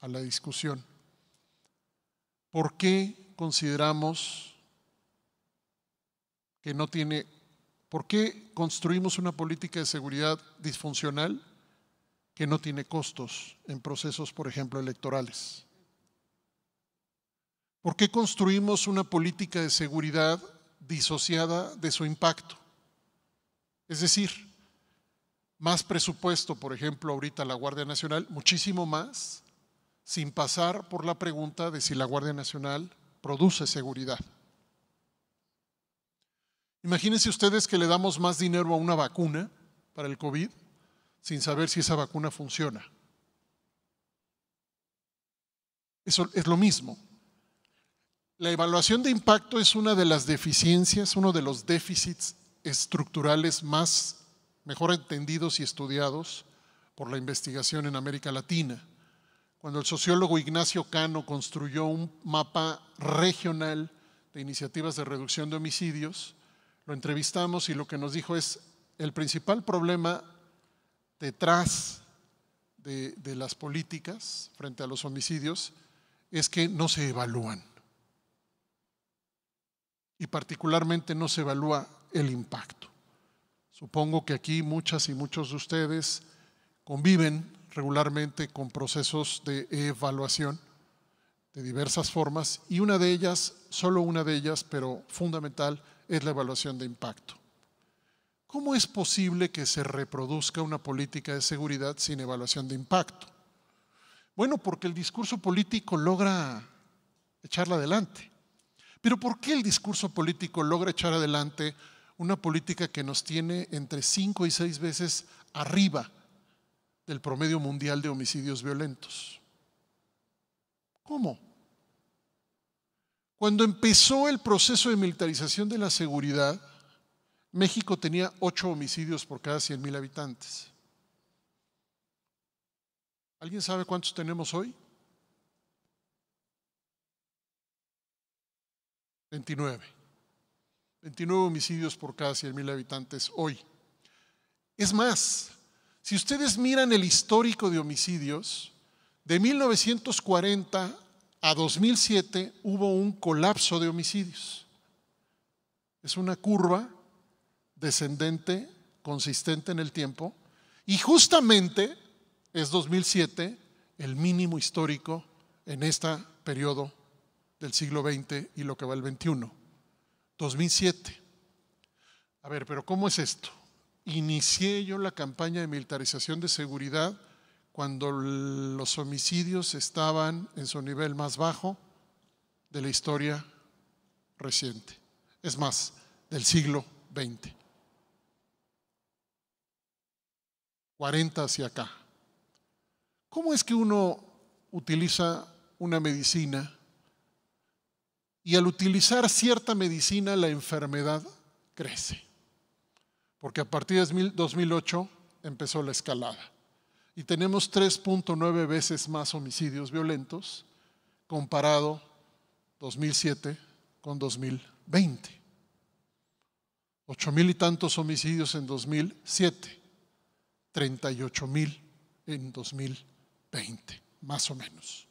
S1: a la discusión. ¿Por qué consideramos que no tiene... ¿Por qué construimos una política de seguridad disfuncional que no tiene costos en procesos, por ejemplo, electorales? ¿Por qué construimos una política de seguridad disociada de su impacto? Es decir, más presupuesto, por ejemplo, ahorita la Guardia Nacional, muchísimo más, sin pasar por la pregunta de si la Guardia Nacional produce seguridad. Imagínense ustedes que le damos más dinero a una vacuna para el COVID sin saber si esa vacuna funciona. Eso es lo mismo. La evaluación de impacto es una de las deficiencias, uno de los déficits estructurales más mejor entendidos y estudiados por la investigación en América Latina. Cuando el sociólogo Ignacio Cano construyó un mapa regional de iniciativas de reducción de homicidios, lo entrevistamos y lo que nos dijo es el principal problema detrás de, las políticas frente a los homicidios es que no se evalúan. Y particularmente no se evalúa el impacto. Supongo que aquí muchas y muchos de ustedes conviven regularmente con procesos de evaluación de diversas formas y una de ellas, solo una de ellas, pero fundamental, es la evaluación de impacto. ¿Cómo es posible que se reproduzca una política de seguridad sin evaluación de impacto? Bueno, porque el discurso político logra echarla adelante. Pero ¿por qué el discurso político logra echar adelante una política que nos tiene entre cinco y seis veces arriba del promedio mundial de homicidios violentos. ¿Cómo? Cuando empezó el proceso de militarización de la seguridad, México tenía ocho homicidios por cada cien mil habitantes. ¿Alguien sabe cuántos tenemos hoy? 29. 29 homicidios por cada 100.000 habitantes hoy. Es más, si ustedes miran el histórico de homicidios, de 1940 a 2007 hubo un colapso de homicidios. Es una curva descendente, consistente en el tiempo, y justamente es 2007 el mínimo histórico en este periodo del siglo XX y lo que va al XXI. 2007. A ver, pero ¿cómo es esto? Inicié yo la campaña de militarización de seguridad cuando los homicidios estaban en su nivel más bajo de la historia reciente, es más, del siglo XX. 40 hacia acá. ¿Cómo es que uno utiliza una medicina y al utilizar cierta medicina la enfermedad crece. Porque a partir de 2008 empezó la escalada. Y tenemos 3.9 veces más homicidios violentos comparado 2007 con 2020. 8 mil y tantos homicidios en 2007, 38 mil en 2020, más o menos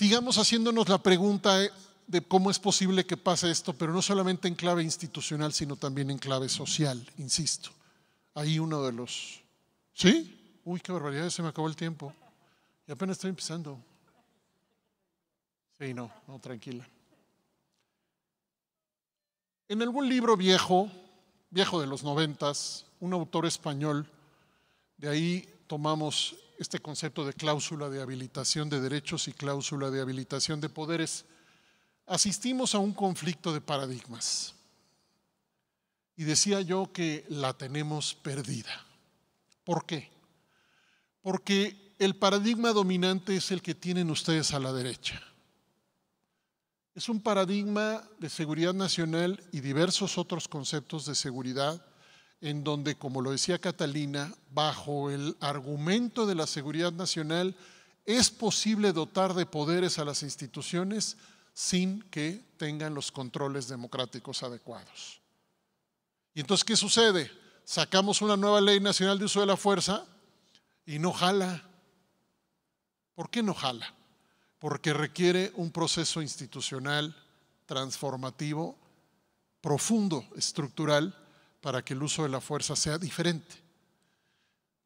S1: sigamos haciéndonos la pregunta eh, de cómo es posible que pase esto, pero no solamente en clave institucional, sino también en clave social, insisto. Ahí uno de los... ¿Sí? Uy, qué barbaridad, se me acabó el tiempo. Y apenas estoy empezando. Sí, no, no, tranquila. En algún libro viejo, viejo de los noventas, un autor español, de ahí tomamos este concepto de cláusula de habilitación de derechos y cláusula de habilitación de poderes, asistimos a un conflicto de paradigmas. Y decía yo que la tenemos perdida. ¿Por qué? Porque el paradigma dominante es el que tienen ustedes a la derecha. Es un paradigma de seguridad nacional y diversos otros conceptos de seguridad en donde, como lo decía Catalina, bajo el argumento de la seguridad nacional, es posible dotar de poderes a las instituciones sin que tengan los controles democráticos adecuados. ¿Y entonces qué sucede? Sacamos una nueva ley nacional de uso de la fuerza y no jala. ¿Por qué no jala? Porque requiere un proceso institucional transformativo, profundo, estructural, para que el uso de la fuerza sea diferente.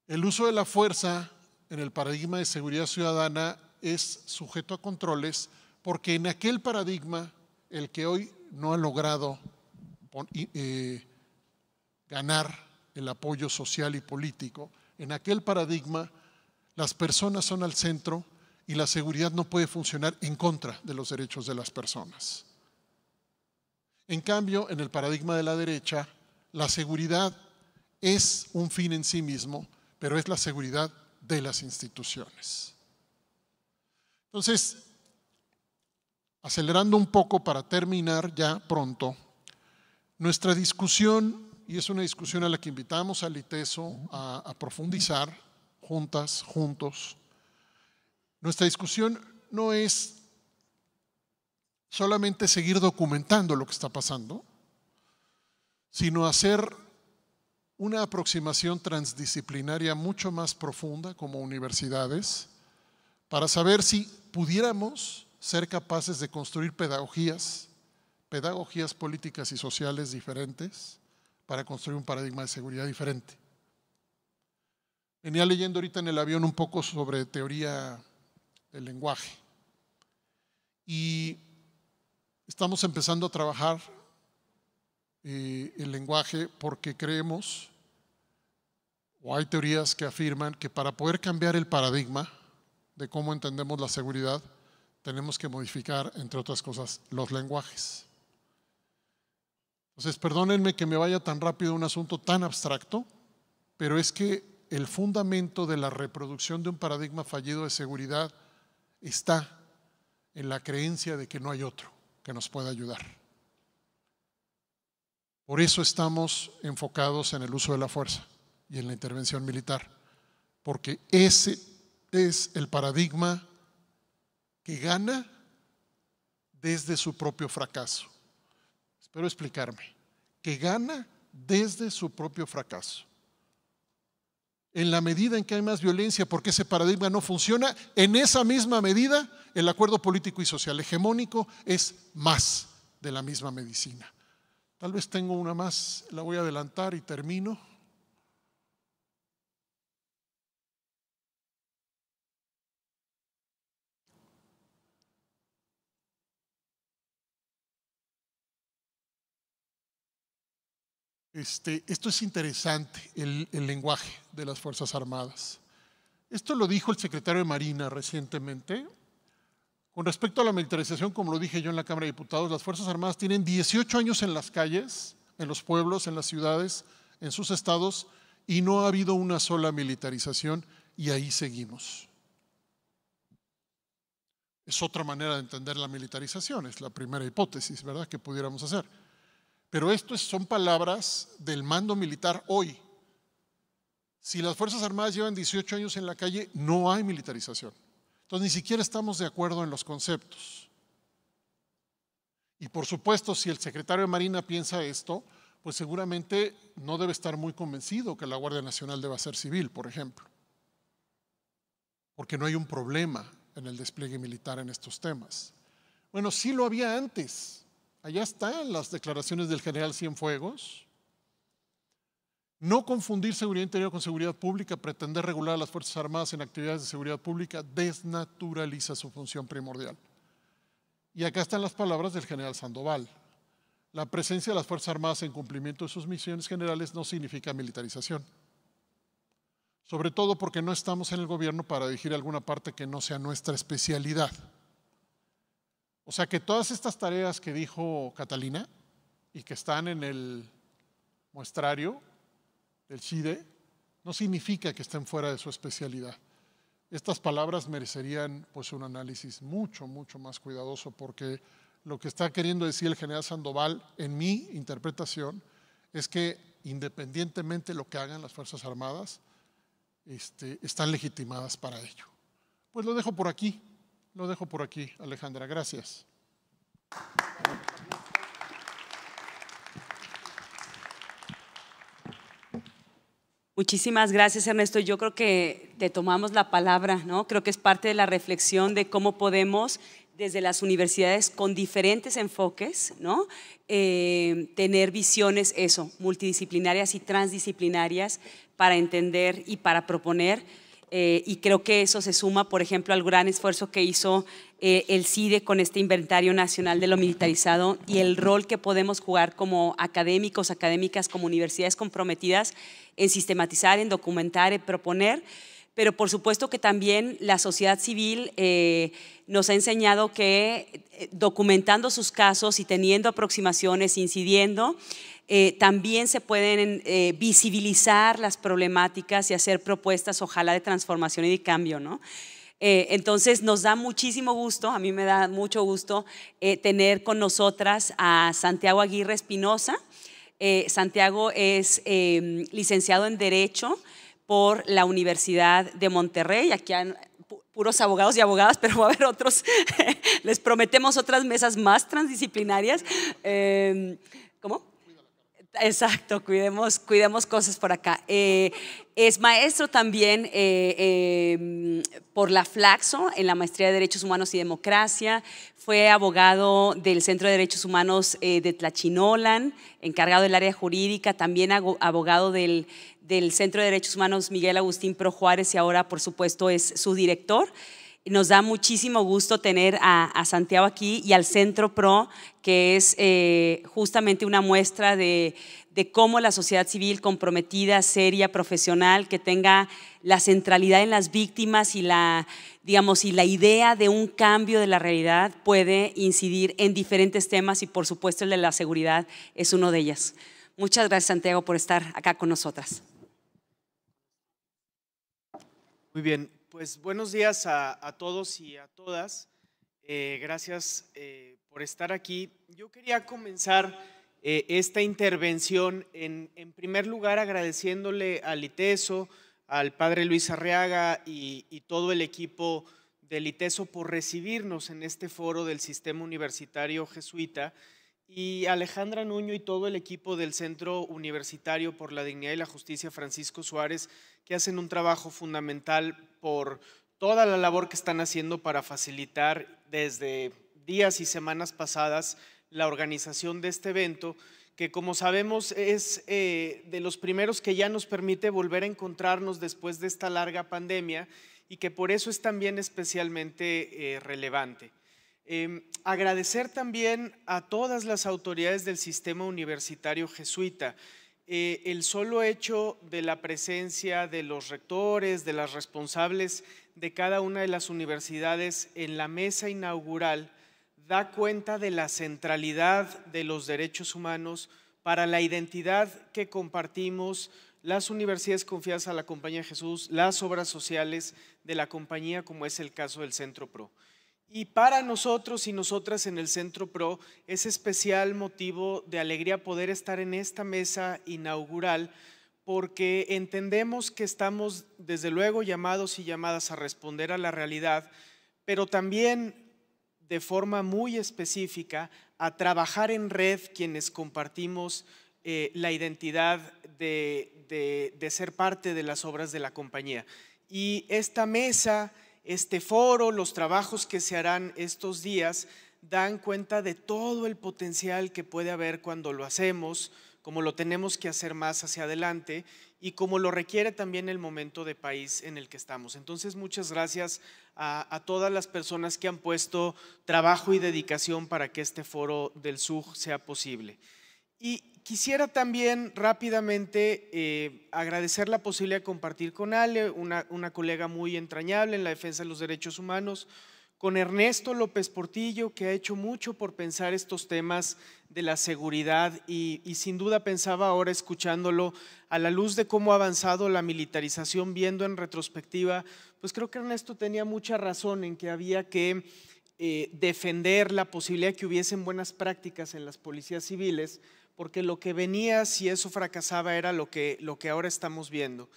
S1: El uso de la fuerza en el paradigma de seguridad ciudadana es sujeto a controles porque en aquel paradigma el que hoy no ha logrado eh, ganar el apoyo social y político, en aquel paradigma las personas son al centro y la seguridad no puede funcionar en contra de los derechos de las personas. En cambio, en el paradigma de la derecha, la seguridad es un fin en sí mismo, pero es la seguridad de las instituciones. Entonces, acelerando un poco para terminar ya pronto, nuestra discusión, y es una discusión a la que invitamos al ITESO a, a profundizar juntas, juntos, nuestra discusión no es solamente seguir documentando lo que está pasando, sino hacer una aproximación transdisciplinaria mucho más profunda como universidades para saber si pudiéramos ser capaces de construir pedagogías, pedagogías políticas y sociales diferentes para construir un paradigma de seguridad diferente. Venía leyendo ahorita en el avión un poco sobre teoría del lenguaje y estamos empezando a trabajar eh, el lenguaje porque creemos, o hay teorías que afirman que para poder cambiar el paradigma de cómo entendemos la seguridad, tenemos que modificar, entre otras cosas, los lenguajes. Entonces, perdónenme que me vaya tan rápido un asunto tan abstracto, pero es que el fundamento de la reproducción de un paradigma fallido de seguridad está en la creencia de que no hay otro que nos pueda ayudar. Por eso estamos enfocados en el uso de la fuerza y en la intervención militar, porque ese es el paradigma que gana desde su propio fracaso. Espero explicarme. Que gana desde su propio fracaso. En la medida en que hay más violencia, porque ese paradigma no funciona, en esa misma medida el acuerdo político y social hegemónico es más de la misma medicina. Tal vez tengo una más, la voy a adelantar y termino. Este, esto es interesante, el, el, lenguaje de las Fuerzas Armadas. Esto lo dijo el secretario de Marina recientemente con respecto a la militarización, como lo dije yo en la Cámara de Diputados, las Fuerzas Armadas tienen 18 años en las calles, en los pueblos, en las ciudades, en sus estados, y no ha habido una sola militarización y ahí seguimos. Es otra manera de entender la militarización, es la primera hipótesis, ¿verdad?, que pudiéramos hacer. Pero esto son palabras del mando militar hoy. Si las Fuerzas Armadas llevan 18 años en la calle, no hay militarización. Entonces ni siquiera estamos de acuerdo en los conceptos. Y por supuesto, si el secretario de Marina piensa esto, pues seguramente no debe estar muy convencido que la Guardia Nacional deba ser civil, por ejemplo. Porque no hay un problema en el despliegue militar en estos temas. Bueno, sí lo había antes. Allá están las declaraciones del general Cienfuegos, no confundir seguridad interior con seguridad pública, pretender regular a las Fuerzas Armadas en actividades de seguridad pública desnaturaliza su función primordial. Y acá están las palabras del general Sandoval. La presencia de las Fuerzas Armadas en cumplimiento de sus misiones generales no significa militarización. Sobre todo porque no estamos en el gobierno para dirigir alguna parte que no sea nuestra especialidad. O sea que todas estas tareas que dijo Catalina y que están en el muestrario, el CIDE, no significa que estén fuera de su especialidad. Estas palabras merecerían pues, un análisis mucho, mucho más cuidadoso porque lo que está queriendo decir el general Sandoval, en mi interpretación, es que independientemente de lo que hagan las Fuerzas Armadas, este, están legitimadas para ello. Pues lo dejo por aquí, lo dejo por aquí, Alejandra,
S2: gracias. Muchísimas gracias, Ernesto. Yo creo que te tomamos la palabra, ¿no? Creo que es parte de la reflexión de cómo podemos desde las universidades con diferentes enfoques, ¿no? Eh, tener visiones, eso, multidisciplinarias y transdisciplinarias para entender y para proponer eh, y creo que eso se suma, por ejemplo, al gran esfuerzo que hizo eh, el CIDE con este Inventario Nacional de lo Militarizado y el rol que podemos jugar como académicos, académicas, como universidades comprometidas en sistematizar, en documentar, en proponer pero por supuesto que también la sociedad civil eh, nos ha enseñado que eh, documentando sus casos y teniendo aproximaciones, incidiendo, eh, también se pueden visibilizar las problemáticas y hacer propuestas, ojalá, de transformación y de cambio, entonces nos da muchísimo gusto, a mí me da mucho gusto tener con nosotras a Santiago Aguirre Espinosa. Santiago es em, licenciado en Derecho, por la Universidad de Monterrey. Aquí han puros abogados y abogadas, <laughs> pero va a haber otros. <laughs> Les prometemos otras mesas más transdisciplinarias. Em, ¿Cómo? Exacto, cuidemos, cuidemos cosas por acá. Eh, es maestro también eh, em, por la Flaxo en la Maestría de Derechos Humanos y Democracia. Fue abogado del Centro de Derechos Humanos eh, de Tlachinolan, encargado del área jurídica, también abogado del, del Centro de Derechos Humanos Miguel Agustín Pro Juárez y ahora, por supuesto, es su director. Nos da muchísimo gusto tener a, Santiago aquí y al Centro Pro, que es eh, justamente una muestra de, cómo la sociedad civil comprometida, seria, profesional, que tenga la centralidad en las víctimas y la, digamos, y la idea de un cambio de la realidad puede incidir en diferentes temas y por supuesto el de la seguridad es uno de ellas. Muchas gracias Santiago por estar acá con nosotras. Muy bien,
S4: pues buenos días a, todos y a todas. Eh, gracias eh, por estar aquí. Yo quería comenzar eh, esta intervención en, primer lugar agradeciéndole al ITESO, al padre Luis Arriaga y, y todo el equipo del ITESO por recibirnos en este foro del Sistema Universitario Jesuita y Alejandra Nuño y todo el equipo del Centro Universitario por la Dignidad y la Justicia Francisco Suárez que hacen un trabajo fundamental por toda la labor que están haciendo para facilitar desde días y semanas pasadas la organización de este evento, que como sabemos es eh, de los primeros que ya nos permite volver a encontrarnos después de esta larga pandemia y que por eso es también especialmente eh, relevante. Em, agradecer también a todas las autoridades del sistema universitario jesuita. Eh, el solo hecho de la presencia de los rectores, de las responsables de cada una de las universidades en la mesa inaugural, da cuenta de la centralidad de los derechos humanos para la identidad que compartimos las universidades confiadas a la Compañía Jesús, las obras sociales de la compañía, como es el caso del Centro PRO. Y para nosotros y nosotras en el Centro PRO es especial motivo de alegría poder estar en esta mesa inaugural porque entendemos que estamos desde luego llamados y llamadas a responder a la realidad, pero también de forma muy específica a trabajar en red quienes compartimos eh, la identidad de ser parte de las obras de la compañía. Y esta mesa este foro, los trabajos que se harán estos días, dan cuenta de todo el potencial que puede haber cuando lo hacemos, como lo tenemos que hacer más hacia adelante y como lo requiere también el momento de país en el que estamos. Entonces, muchas gracias a, todas las personas que han puesto trabajo y dedicación para que este foro del SUG sea posible. Y, quisiera también rápidamente eh, agradecer la posibilidad de compartir con Ale, una, colega muy entrañable en la defensa de los derechos humanos, con Ernesto López Portillo, que ha hecho mucho por pensar estos temas de la seguridad y, sin duda pensaba ahora escuchándolo a la luz de cómo ha avanzado la militarización, viendo en retrospectiva, pues creo que Ernesto tenía mucha razón en que había que... Eh, defender la posibilidad de que hubiesen buenas prácticas en las policías civiles, porque lo que venía si eso fracasaba era lo que, lo que ahora estamos viendo.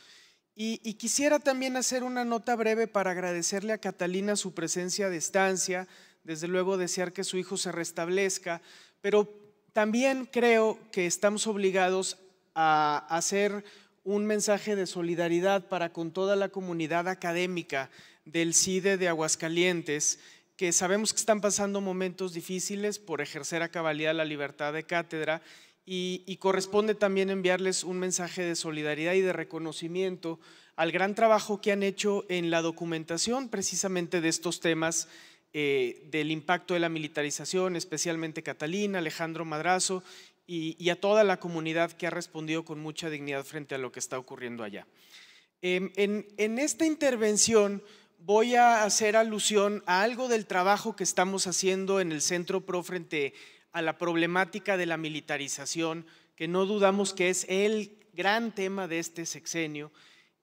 S4: Y, quisiera también hacer una nota breve para agradecerle a Catalina su presencia de estancia, desde luego desear que su hijo se restablezca, pero también creo que estamos obligados a hacer un mensaje de solidaridad para con toda la comunidad académica del CIDE de Aguascalientes, que sabemos que están pasando momentos difíciles por ejercer a cabalidad la libertad de cátedra y, corresponde también enviarles un mensaje de solidaridad y de reconocimiento al gran trabajo que han hecho en la documentación precisamente de estos temas eh, del impacto de la militarización, especialmente Catalina, Alejandro Madrazo y, a toda la comunidad que ha respondido con mucha dignidad frente a lo que está ocurriendo allá. Em, en, esta intervención voy a hacer alusión a algo del trabajo que estamos haciendo en el Centro PRO frente a la problemática de la militarización, que no dudamos que es el gran tema de este sexenio.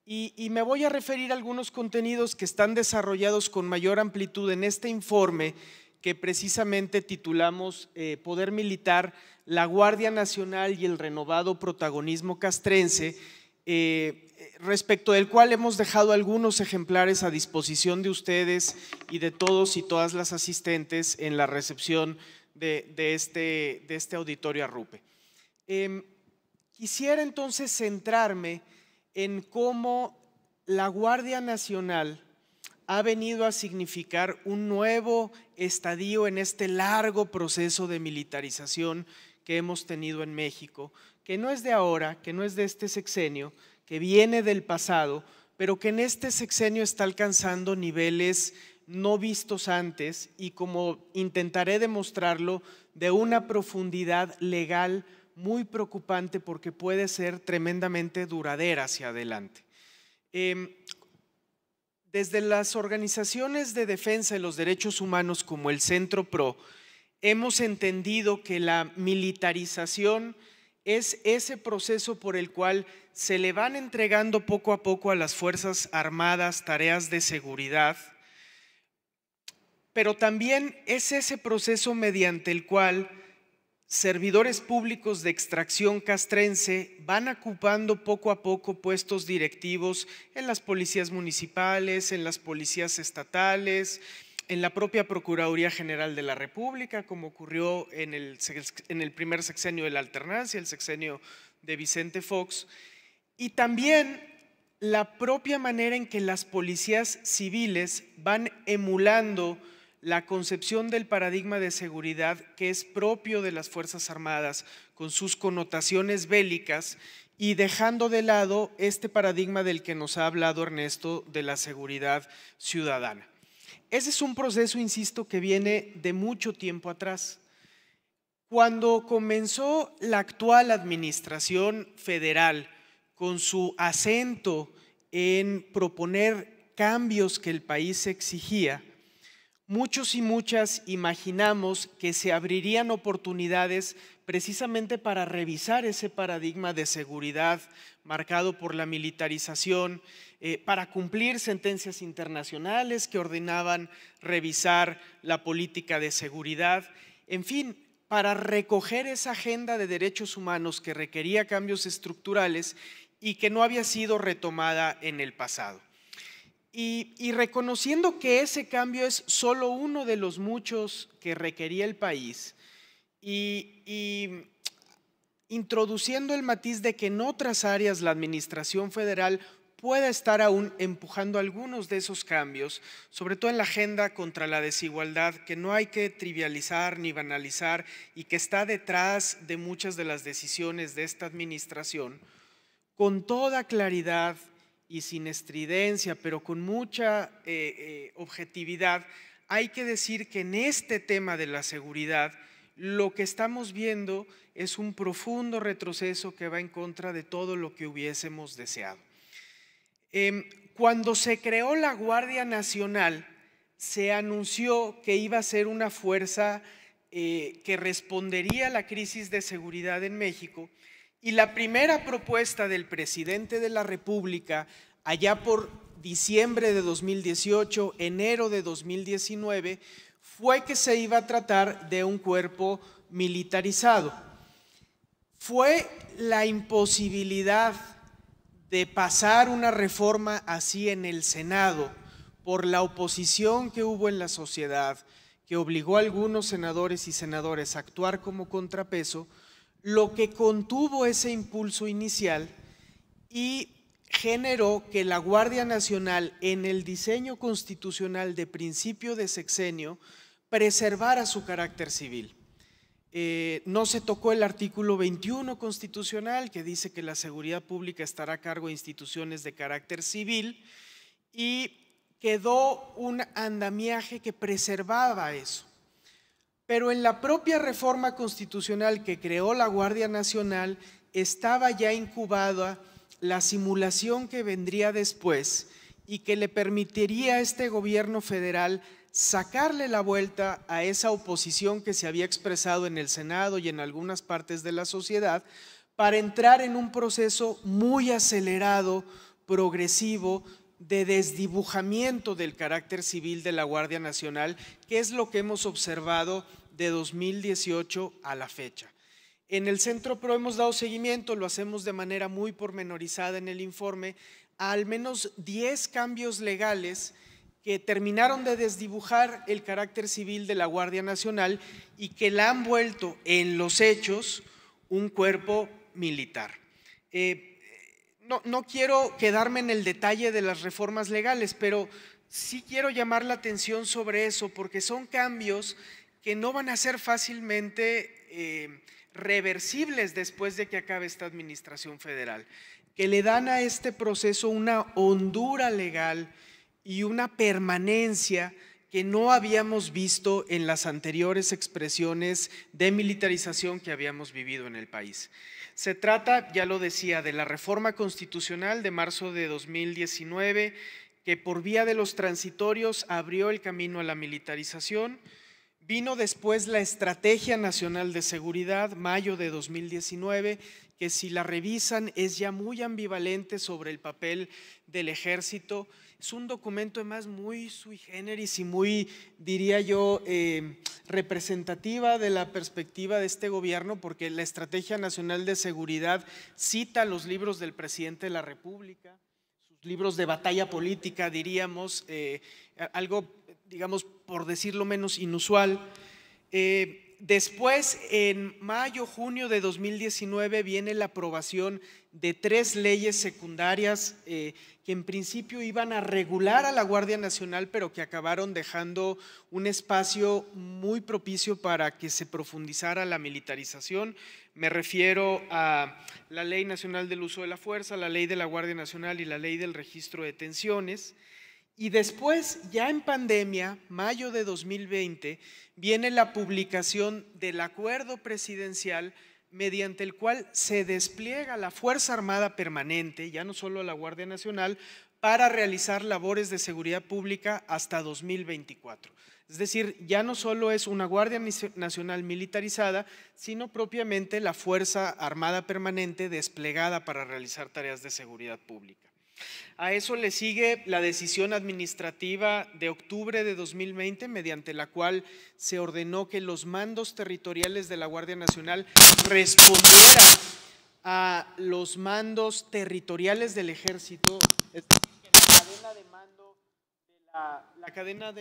S4: Y, me voy a referir a algunos contenidos que están desarrollados con mayor amplitud en este informe que precisamente titulamos eh, Poder Militar, la Guardia Nacional y el renovado protagonismo castrense, eh, respecto del cual hemos dejado algunos ejemplares a disposición de ustedes y de todos y todas las asistentes en la recepción de, este, de este, auditorio Arrupe. Em, quisiera entonces centrarme en cómo la Guardia Nacional ha venido a significar un nuevo estadio en este largo proceso de militarización que hemos tenido en México, que no es de ahora, que no es de este sexenio, que viene del pasado, pero que en este sexenio está alcanzando niveles no vistos antes y como intentaré demostrarlo, de una profundidad legal muy preocupante porque puede ser tremendamente duradera hacia adelante. Em, desde las organizaciones de defensa de los derechos humanos como el Centro PRO, hemos entendido que la militarización es ese proceso por el cual se le van entregando poco a poco a las Fuerzas Armadas tareas de seguridad pero también es ese proceso mediante el cual servidores públicos de extracción castrense van ocupando poco a poco puestos directivos en las policías municipales, en las policías estatales, en la propia Procuraduría General de la República, como ocurrió en el, en el primer sexenio de la alternancia, el sexenio de Vicente Fox, y también la propia manera en que las policías civiles van emulando la concepción del paradigma de seguridad que es propio de las Fuerzas Armadas, con sus connotaciones bélicas, y dejando de lado este paradigma del que nos ha hablado Ernesto de la seguridad ciudadana. Ese es un proceso, insisto, que viene de mucho tiempo atrás. Cuando comenzó la actual administración federal con su acento en proponer cambios que el país exigía, Muchos y muchas imaginamos que se abrirían oportunidades precisamente para revisar ese paradigma de seguridad marcado por la militarización, eh, para cumplir sentencias internacionales que ordenaban revisar la política de seguridad, en fin, para recoger esa agenda de derechos humanos que requería cambios estructurales y que no había sido retomada en el pasado. Y, reconociendo que ese cambio es solo uno de los muchos que requería el país y, y introduciendo el matiz de que en otras áreas la Administración Federal pueda estar aún empujando algunos de esos cambios, sobre todo en la agenda contra la desigualdad, que no hay que trivializar ni banalizar y que está detrás de muchas de las decisiones de esta administración, con toda claridad y sin estridencia, pero con mucha eh, eh, objetividad, hay que decir que en este tema de la seguridad, lo que estamos viendo es un profundo retroceso que va en contra de todo lo que hubiésemos deseado. Em, cuando se creó la Guardia Nacional, se anunció que iba a ser una fuerza eh, que respondería a la crisis de seguridad en México y la primera propuesta del presidente de la República, allá por diciembre de 2018, enero de 2019, fue que se iba a tratar de un cuerpo militarizado. Fue la imposibilidad de pasar una reforma así en el Senado por la oposición que hubo en la sociedad, que obligó a algunos senadores y senadores a actuar como contrapeso, lo que contuvo ese impulso inicial y generó que la Guardia Nacional en el diseño constitucional de principio de sexenio preservara su carácter civil. Eh, no se tocó el artículo 21 constitucional que dice que la seguridad pública estará a cargo de instituciones de carácter civil y quedó un andamiaje que preservaba eso. Pero en la propia reforma constitucional que creó la Guardia Nacional estaba ya incubada la simulación que vendría después y que le permitiría a este gobierno federal sacarle la vuelta a esa oposición que se había expresado en el Senado y en algunas partes de la sociedad para entrar en un proceso muy acelerado, progresivo, de desdibujamiento del carácter civil de la Guardia Nacional, que es lo que hemos observado de 2018 a la fecha. En el Centro PRO hemos dado seguimiento, lo hacemos de manera muy pormenorizada en el informe, a al menos 10 cambios legales que terminaron de desdibujar el carácter civil de la Guardia Nacional y que la han vuelto en los hechos un cuerpo militar. Eh, no, quiero quedarme en el detalle de las reformas legales, pero sí quiero llamar la atención sobre eso, porque son cambios que no van a ser fácilmente eh, reversibles después de que acabe esta administración federal, que le dan a este proceso una hondura legal y una permanencia que no habíamos visto en las anteriores expresiones de militarización que habíamos vivido en el país. Se trata, ya lo decía, de la reforma constitucional de marzo de 2019 que por vía de los transitorios abrió el camino a la militarización. Vino después la Estrategia Nacional de Seguridad, mayo de 2019, que si la revisan es ya muy ambivalente sobre el papel del ejército es un documento además muy sui generis y muy, diría yo, em, representativa de la perspectiva de este gobierno, porque la Estrategia Nacional de Seguridad cita los libros del presidente de la República, sus libros de batalla política, diríamos, eh, algo, digamos, por decirlo menos inusual. Eh, después, en mayo, junio de 2019, viene la aprobación de tres leyes secundarias eh, que en principio iban a regular a la Guardia Nacional, pero que acabaron dejando un espacio muy propicio para que se profundizara la militarización. Me refiero a la Ley Nacional del Uso de la Fuerza, la Ley de la Guardia Nacional y la Ley del Registro de Tensiones. Y después, ya en pandemia, mayo de 2020, viene la publicación del acuerdo presidencial mediante el cual se despliega la Fuerza Armada Permanente, ya no solo la Guardia Nacional, para realizar labores de seguridad pública hasta 2024. Es decir, ya no solo es una Guardia Nacional militarizada, sino propiamente la Fuerza Armada Permanente desplegada para realizar tareas de seguridad pública. A eso le sigue la decisión administrativa de octubre de 2020, mediante la cual se ordenó que los mandos territoriales de la Guardia Nacional respondieran a los mandos territoriales del ejército, es decir, que la cadena de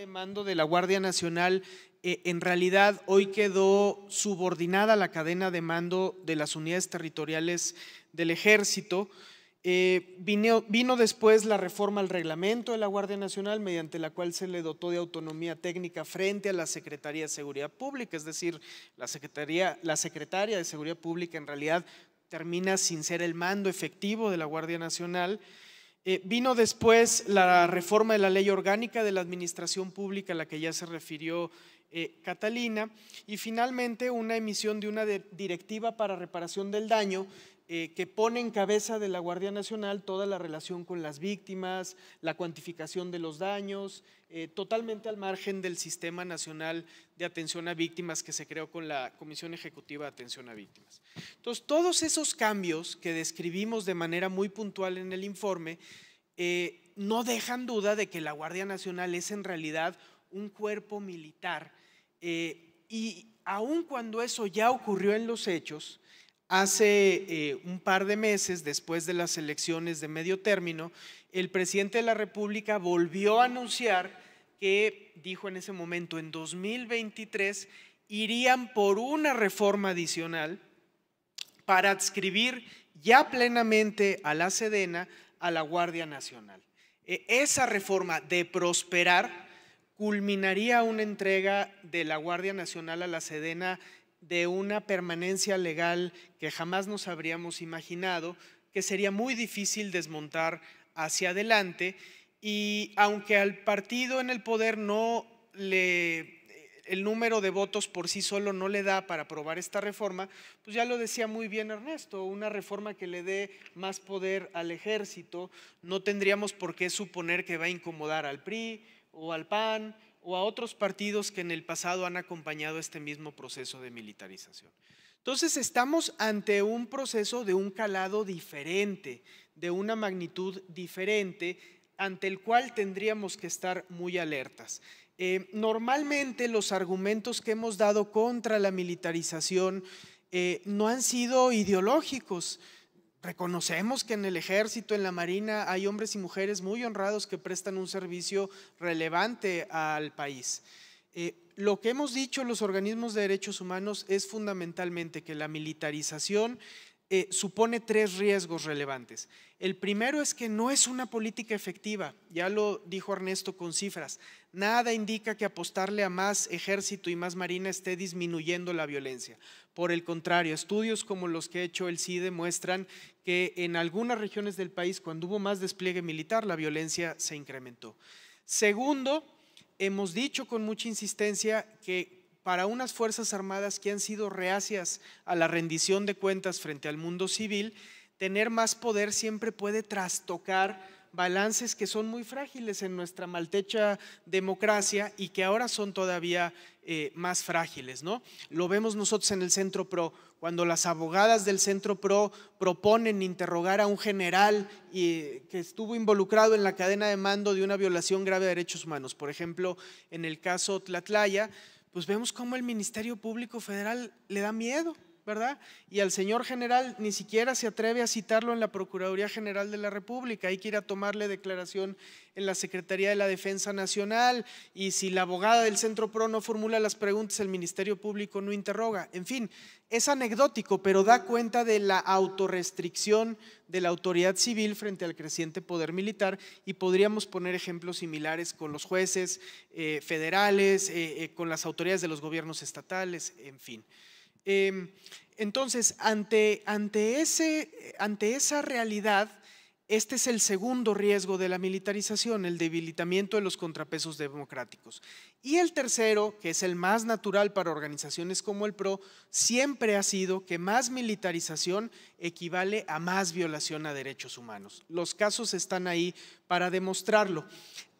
S4: mando de la, Guardia Nacional eh, en realidad hoy quedó subordinada a la cadena de mando de las unidades territoriales del ejército. Eh, vino, después la reforma al reglamento de la Guardia Nacional, mediante la cual se le dotó de autonomía técnica frente a la Secretaría de Seguridad Pública, es decir, la, Secretaría, la Secretaria de Seguridad Pública en realidad termina sin ser el mando efectivo de la Guardia Nacional. Eh, vino después la reforma de la ley orgánica de la administración pública a la que ya se refirió eh, Catalina y finalmente una emisión de una directiva para reparación del daño eh, que pone en cabeza de la Guardia Nacional toda la relación con las víctimas, la cuantificación de los daños, eh, totalmente al margen del Sistema Nacional de Atención a Víctimas que se creó con la Comisión Ejecutiva de Atención a Víctimas. Entonces, todos esos cambios que describimos de manera muy puntual en el informe eh, no dejan duda de que la Guardia Nacional es en realidad un cuerpo militar y aun cuando eso ya ocurrió en los hechos, Hace eh, un par de meses, después de las elecciones de medio término, el presidente de la República volvió a anunciar que, dijo en ese momento, en 2023 irían por una reforma adicional para adscribir ya plenamente a la Sedena a la Guardia Nacional. E, esa reforma de prosperar culminaría una entrega de la Guardia Nacional a la Sedena de una permanencia legal que jamás nos habríamos imaginado, que sería muy difícil desmontar hacia adelante. Y aunque al partido en el poder no le el número de votos por sí solo no le da para aprobar esta reforma, pues ya lo decía muy bien Ernesto, una reforma que le dé más poder al ejército, no tendríamos por qué suponer que va a incomodar al PRI o al PAN o a otros partidos que en el pasado han acompañado este mismo proceso de militarización. Entonces estamos ante un proceso de un calado diferente, de una magnitud diferente, ante el cual tendríamos que estar muy alertas. Eh, normalmente los argumentos que hemos dado contra la militarización eh, no han sido ideológicos, Reconocemos que en el ejército, en la marina, hay hombres y mujeres muy honrados que prestan un servicio relevante al país. Eh, lo que hemos dicho los organismos de derechos humanos es fundamentalmente que la militarización eh, supone tres riesgos relevantes. El primero es que no es una política efectiva, ya lo dijo Ernesto con cifras. Nada indica que apostarle a más ejército y más marina esté disminuyendo la violencia. Por el contrario, estudios como los que ha hecho el CIDE muestran que en algunas regiones del país, cuando hubo más despliegue militar, la violencia se incrementó. Segundo, hemos dicho con mucha insistencia que para unas Fuerzas Armadas que han sido reacias a la rendición de cuentas frente al mundo civil, tener más poder siempre puede trastocar balances que son muy frágiles en nuestra maltecha democracia y que ahora son todavía eh, más frágiles, ¿no? Lo vemos nosotros en el Centro Pro, cuando las abogadas del Centro Pro proponen interrogar a un general y, que estuvo involucrado en la cadena de mando de una violación grave de derechos humanos. Por ejemplo, en el caso Tlatlaya, pues vemos cómo el Ministerio Público Federal le da miedo. ¿verdad? Y al señor general ni siquiera se atreve a citarlo en la Procuraduría General de la República, hay que ir a tomarle declaración en la Secretaría de la Defensa Nacional y si la abogada del Centro PRO no formula las preguntas, el Ministerio Público no interroga. En fin, es anecdótico, pero da cuenta de la autorrestricción de la autoridad civil frente al creciente poder militar y podríamos poner ejemplos similares con los jueces eh, federales, eh, eh, con las autoridades de los gobiernos estatales, en fin. Em, entonces, ante, ante, ese, ante esa realidad, este es el segundo riesgo de la militarización, el debilitamiento de los contrapesos democráticos. Y el tercero, que es el más natural para organizaciones como el PRO, siempre ha sido que más militarización equivale a más violación a derechos humanos. Los casos están ahí para demostrarlo.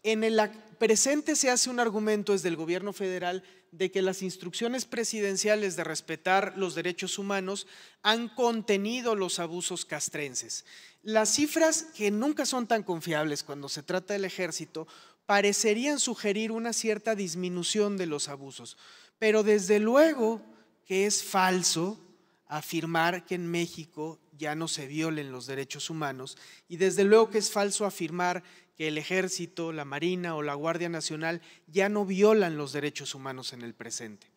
S4: En el presente se hace un argumento desde el gobierno federal de que las instrucciones presidenciales de respetar los derechos humanos han contenido los abusos castrenses. Las cifras, que nunca son tan confiables cuando se trata del ejército, parecerían sugerir una cierta disminución de los abusos, pero desde luego que es falso afirmar que en México ya no se violen los derechos humanos y desde luego que es falso afirmar que el ejército, la Marina o la Guardia Nacional ya no violan los derechos humanos en el presente.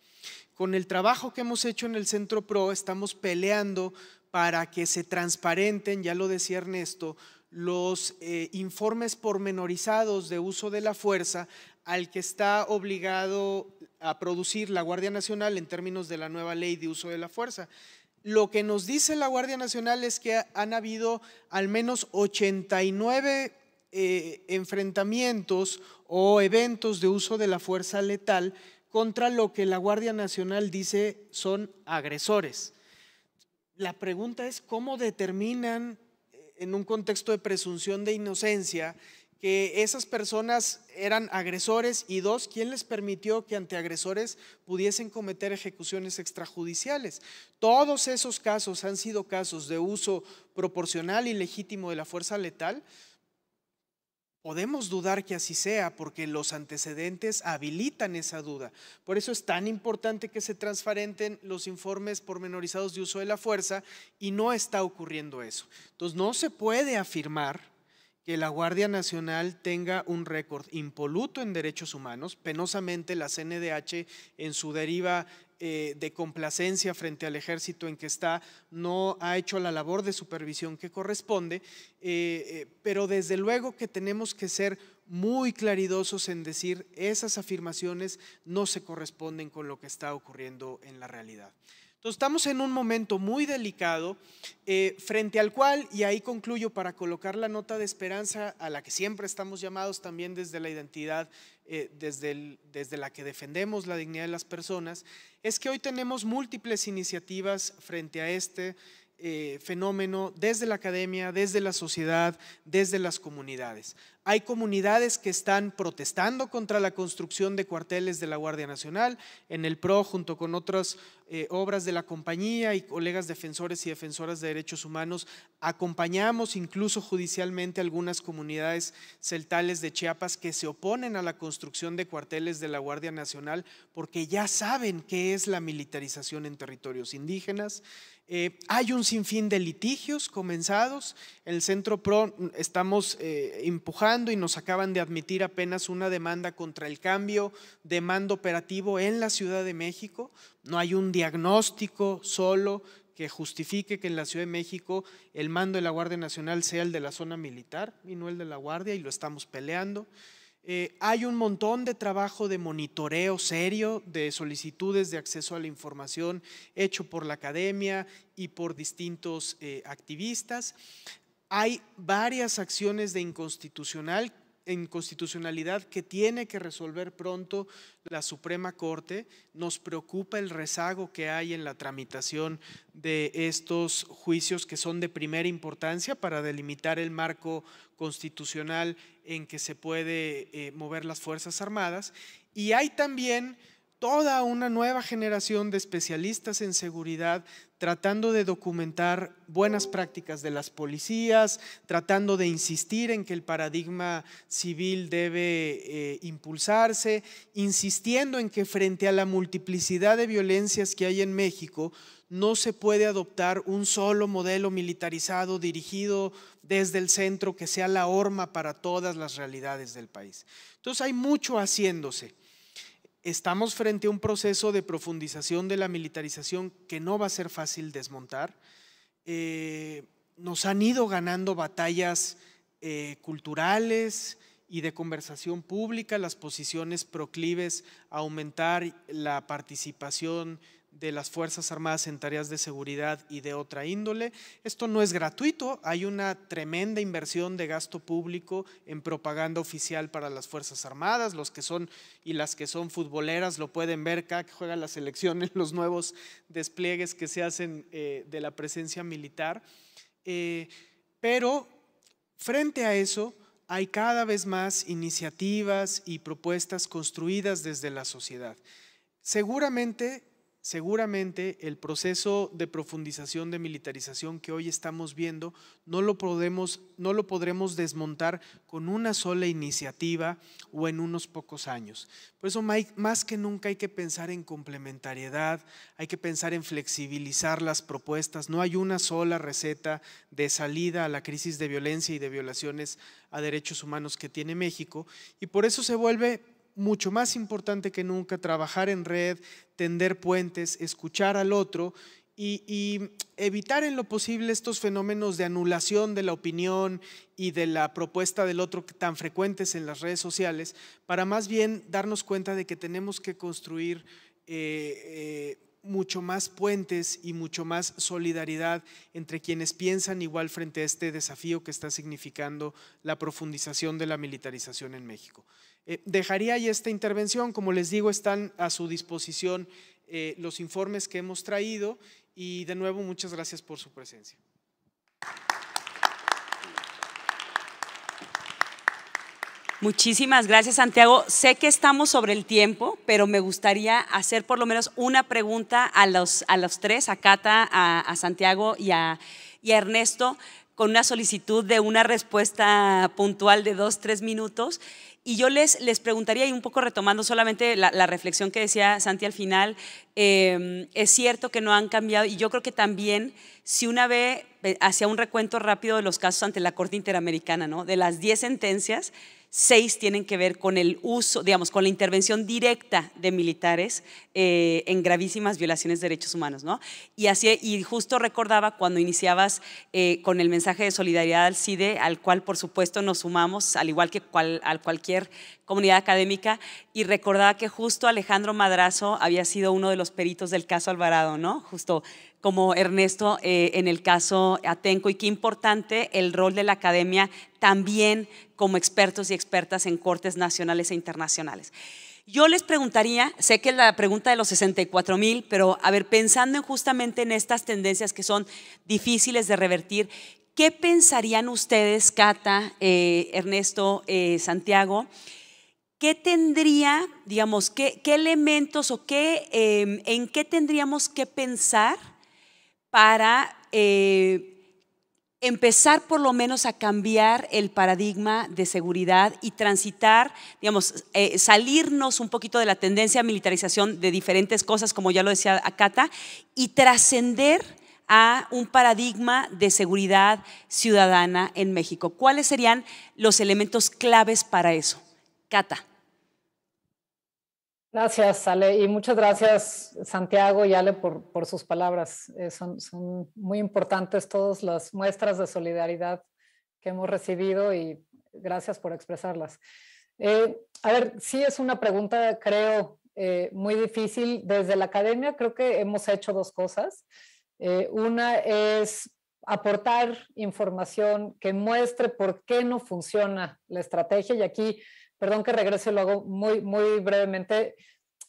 S4: Con el trabajo que hemos hecho en el Centro PRO estamos peleando para que se transparenten, ya lo decía Ernesto, los eh, informes pormenorizados de uso de la fuerza al que está obligado a producir la Guardia Nacional en términos de la nueva ley de uso de la fuerza. Lo que nos dice la Guardia Nacional es que han habido al menos 89 eh, enfrentamientos o eventos de uso de la fuerza letal contra lo que la Guardia Nacional dice son agresores. La pregunta es cómo determinan eh, en un contexto de presunción de inocencia que esas personas eran agresores y dos, ¿quién les permitió que ante agresores pudiesen cometer ejecuciones extrajudiciales? Todos esos casos han sido casos de uso proporcional y legítimo de la fuerza letal Podemos dudar que así sea porque los antecedentes habilitan esa duda. Por eso es tan importante que se transparenten los informes pormenorizados de uso de la fuerza y no está ocurriendo eso. Entonces no se puede afirmar que la Guardia Nacional tenga un récord impoluto en derechos humanos. Penosamente la CNDH en su deriva eh, de complacencia frente al ejército en que está, no ha hecho la labor de supervisión que corresponde, eh, eh, pero desde luego que tenemos que ser muy claridosos en decir esas afirmaciones no se corresponden con lo que está ocurriendo en la realidad estamos en un momento muy delicado eh, frente al cual, y ahí concluyo para colocar la nota de esperanza a la que siempre estamos llamados también desde la identidad, eh, desde, desde la que defendemos la dignidad de las personas, es que hoy tenemos múltiples iniciativas frente a este eh, fenómeno desde la academia, desde la sociedad, desde las comunidades. Hay comunidades que están protestando contra la construcción de cuarteles de la Guardia Nacional. En el PRO, junto con otras eh, obras de la compañía y colegas defensores y defensoras de derechos humanos, acompañamos incluso judicialmente algunas comunidades celtales de Chiapas que se oponen a la construcción de cuarteles de la Guardia Nacional porque ya saben qué es la militarización en territorios indígenas eh, hay un sinfín de litigios comenzados. El Centro PRO estamos eh, empujando y nos acaban de admitir apenas una demanda contra el cambio de mando operativo en la Ciudad de México. No hay un diagnóstico solo que justifique que en la Ciudad de México el mando de la Guardia Nacional sea el de la zona militar y no el de la Guardia y lo estamos peleando. Eh, hay un montón de trabajo de monitoreo serio de solicitudes de acceso a la información hecho por la academia y por distintos eh, activistas. Hay varias acciones de inconstitucional inconstitucionalidad que tiene que resolver pronto la Suprema Corte. Nos preocupa el rezago que hay en la tramitación de estos juicios que son de primera importancia para delimitar el marco constitucional en que se puede eh, mover las Fuerzas Armadas. Y hay también toda una nueva generación de especialistas en seguridad tratando de documentar buenas prácticas de las policías, tratando de insistir en que el paradigma civil debe eh, impulsarse, insistiendo en que frente a la multiplicidad de violencias que hay en México, no se puede adoptar un solo modelo militarizado dirigido desde el centro que sea la horma para todas las realidades del país. Entonces hay mucho haciéndose. Estamos frente a un proceso de profundización de la militarización que no va a ser fácil desmontar. Eh, nos han ido ganando batallas eh, culturales y de conversación pública, las posiciones proclives a aumentar la participación de las Fuerzas Armadas en tareas de seguridad y de otra índole. Esto no es gratuito, hay una tremenda inversión de gasto público en propaganda oficial para las Fuerzas Armadas, los que son y las que son futboleras lo pueden ver cada que juegan las selección los nuevos despliegues que se hacen eh, de la presencia militar. Eh, pero frente a eso, hay cada vez más iniciativas y propuestas construidas desde la sociedad. Seguramente Seguramente el proceso de profundización de militarización que hoy estamos viendo no lo, podemos, no lo podremos desmontar con una sola iniciativa o en unos pocos años. Por eso más que nunca hay que pensar en complementariedad, hay que pensar en flexibilizar las propuestas. No hay una sola receta de salida a la crisis de violencia y de violaciones a derechos humanos que tiene México y por eso se vuelve mucho más importante que nunca trabajar en red, tender puentes, escuchar al otro y, evitar en lo posible estos fenómenos de anulación de la opinión y de la propuesta del otro tan frecuentes en las redes sociales, para más bien darnos cuenta de que tenemos que construir eh, eh, mucho más puentes y mucho más solidaridad entre quienes piensan igual frente a este desafío que está significando la profundización de la militarización en México. Eh, dejaría ahí esta intervención, como les digo, están a su disposición eh, los informes que hemos traído y de nuevo muchas gracias por su presencia.
S2: Muchísimas gracias, Santiago. Sé que estamos sobre el tiempo, pero me gustaría hacer por lo menos una pregunta a los, a los tres, a Cata, a, Santiago y a, y a, Ernesto, con una solicitud de una respuesta puntual de dos, tres minutos. Y yo les, les preguntaría, y un poco retomando solamente la, la reflexión que decía Santi al final, Em, es cierto que no han cambiado y yo creo que también si una vez eh, hacia un recuento rápido de los casos ante la Corte Interamericana, ¿no? De las 10 sentencias, 6 tienen que ver con el uso, digamos, con la intervención directa de militares eh, en gravísimas violaciones de derechos humanos, ¿no? Y, así, y justo recordaba cuando iniciabas eh, con el mensaje de solidaridad al CIDE, al cual por supuesto nos sumamos, al igual que cual, a cualquier comunidad académica, y recordaba que justo Alejandro Madrazo había sido uno de los peritos del caso Alvarado, ¿no? Justo como Ernesto eh, en el caso Atenco y qué importante el rol de la academia también como expertos y expertas en cortes nacionales e internacionales. Yo les preguntaría, sé que es la pregunta de los 64 mil, pero a ver, pensando justamente en estas tendencias que son difíciles de revertir, ¿qué pensarían ustedes, Cata, eh, Ernesto, eh, Santiago? ¿qué tendría, digamos, qué, elementos o qué, em, en qué tendríamos que pensar para eh, empezar por lo menos a cambiar el paradigma de seguridad y transitar, digamos, eh, salirnos un poquito de la tendencia a militarización de diferentes cosas, como ya lo decía Akata, y trascender a un paradigma de seguridad ciudadana en México. ¿Cuáles serían los elementos claves para eso? Cata.
S3: Gracias, Ale, y muchas gracias, Santiago y Ale, por, sus palabras. Eh, son, muy importantes todas las muestras de solidaridad que hemos recibido y gracias por expresarlas. Eh, a ver, sí es una pregunta, creo, eh, muy difícil. Desde la academia creo que hemos hecho dos cosas. una es aportar información que muestre por qué no funciona la estrategia y aquí perdón que regrese, lo hago muy, muy brevemente,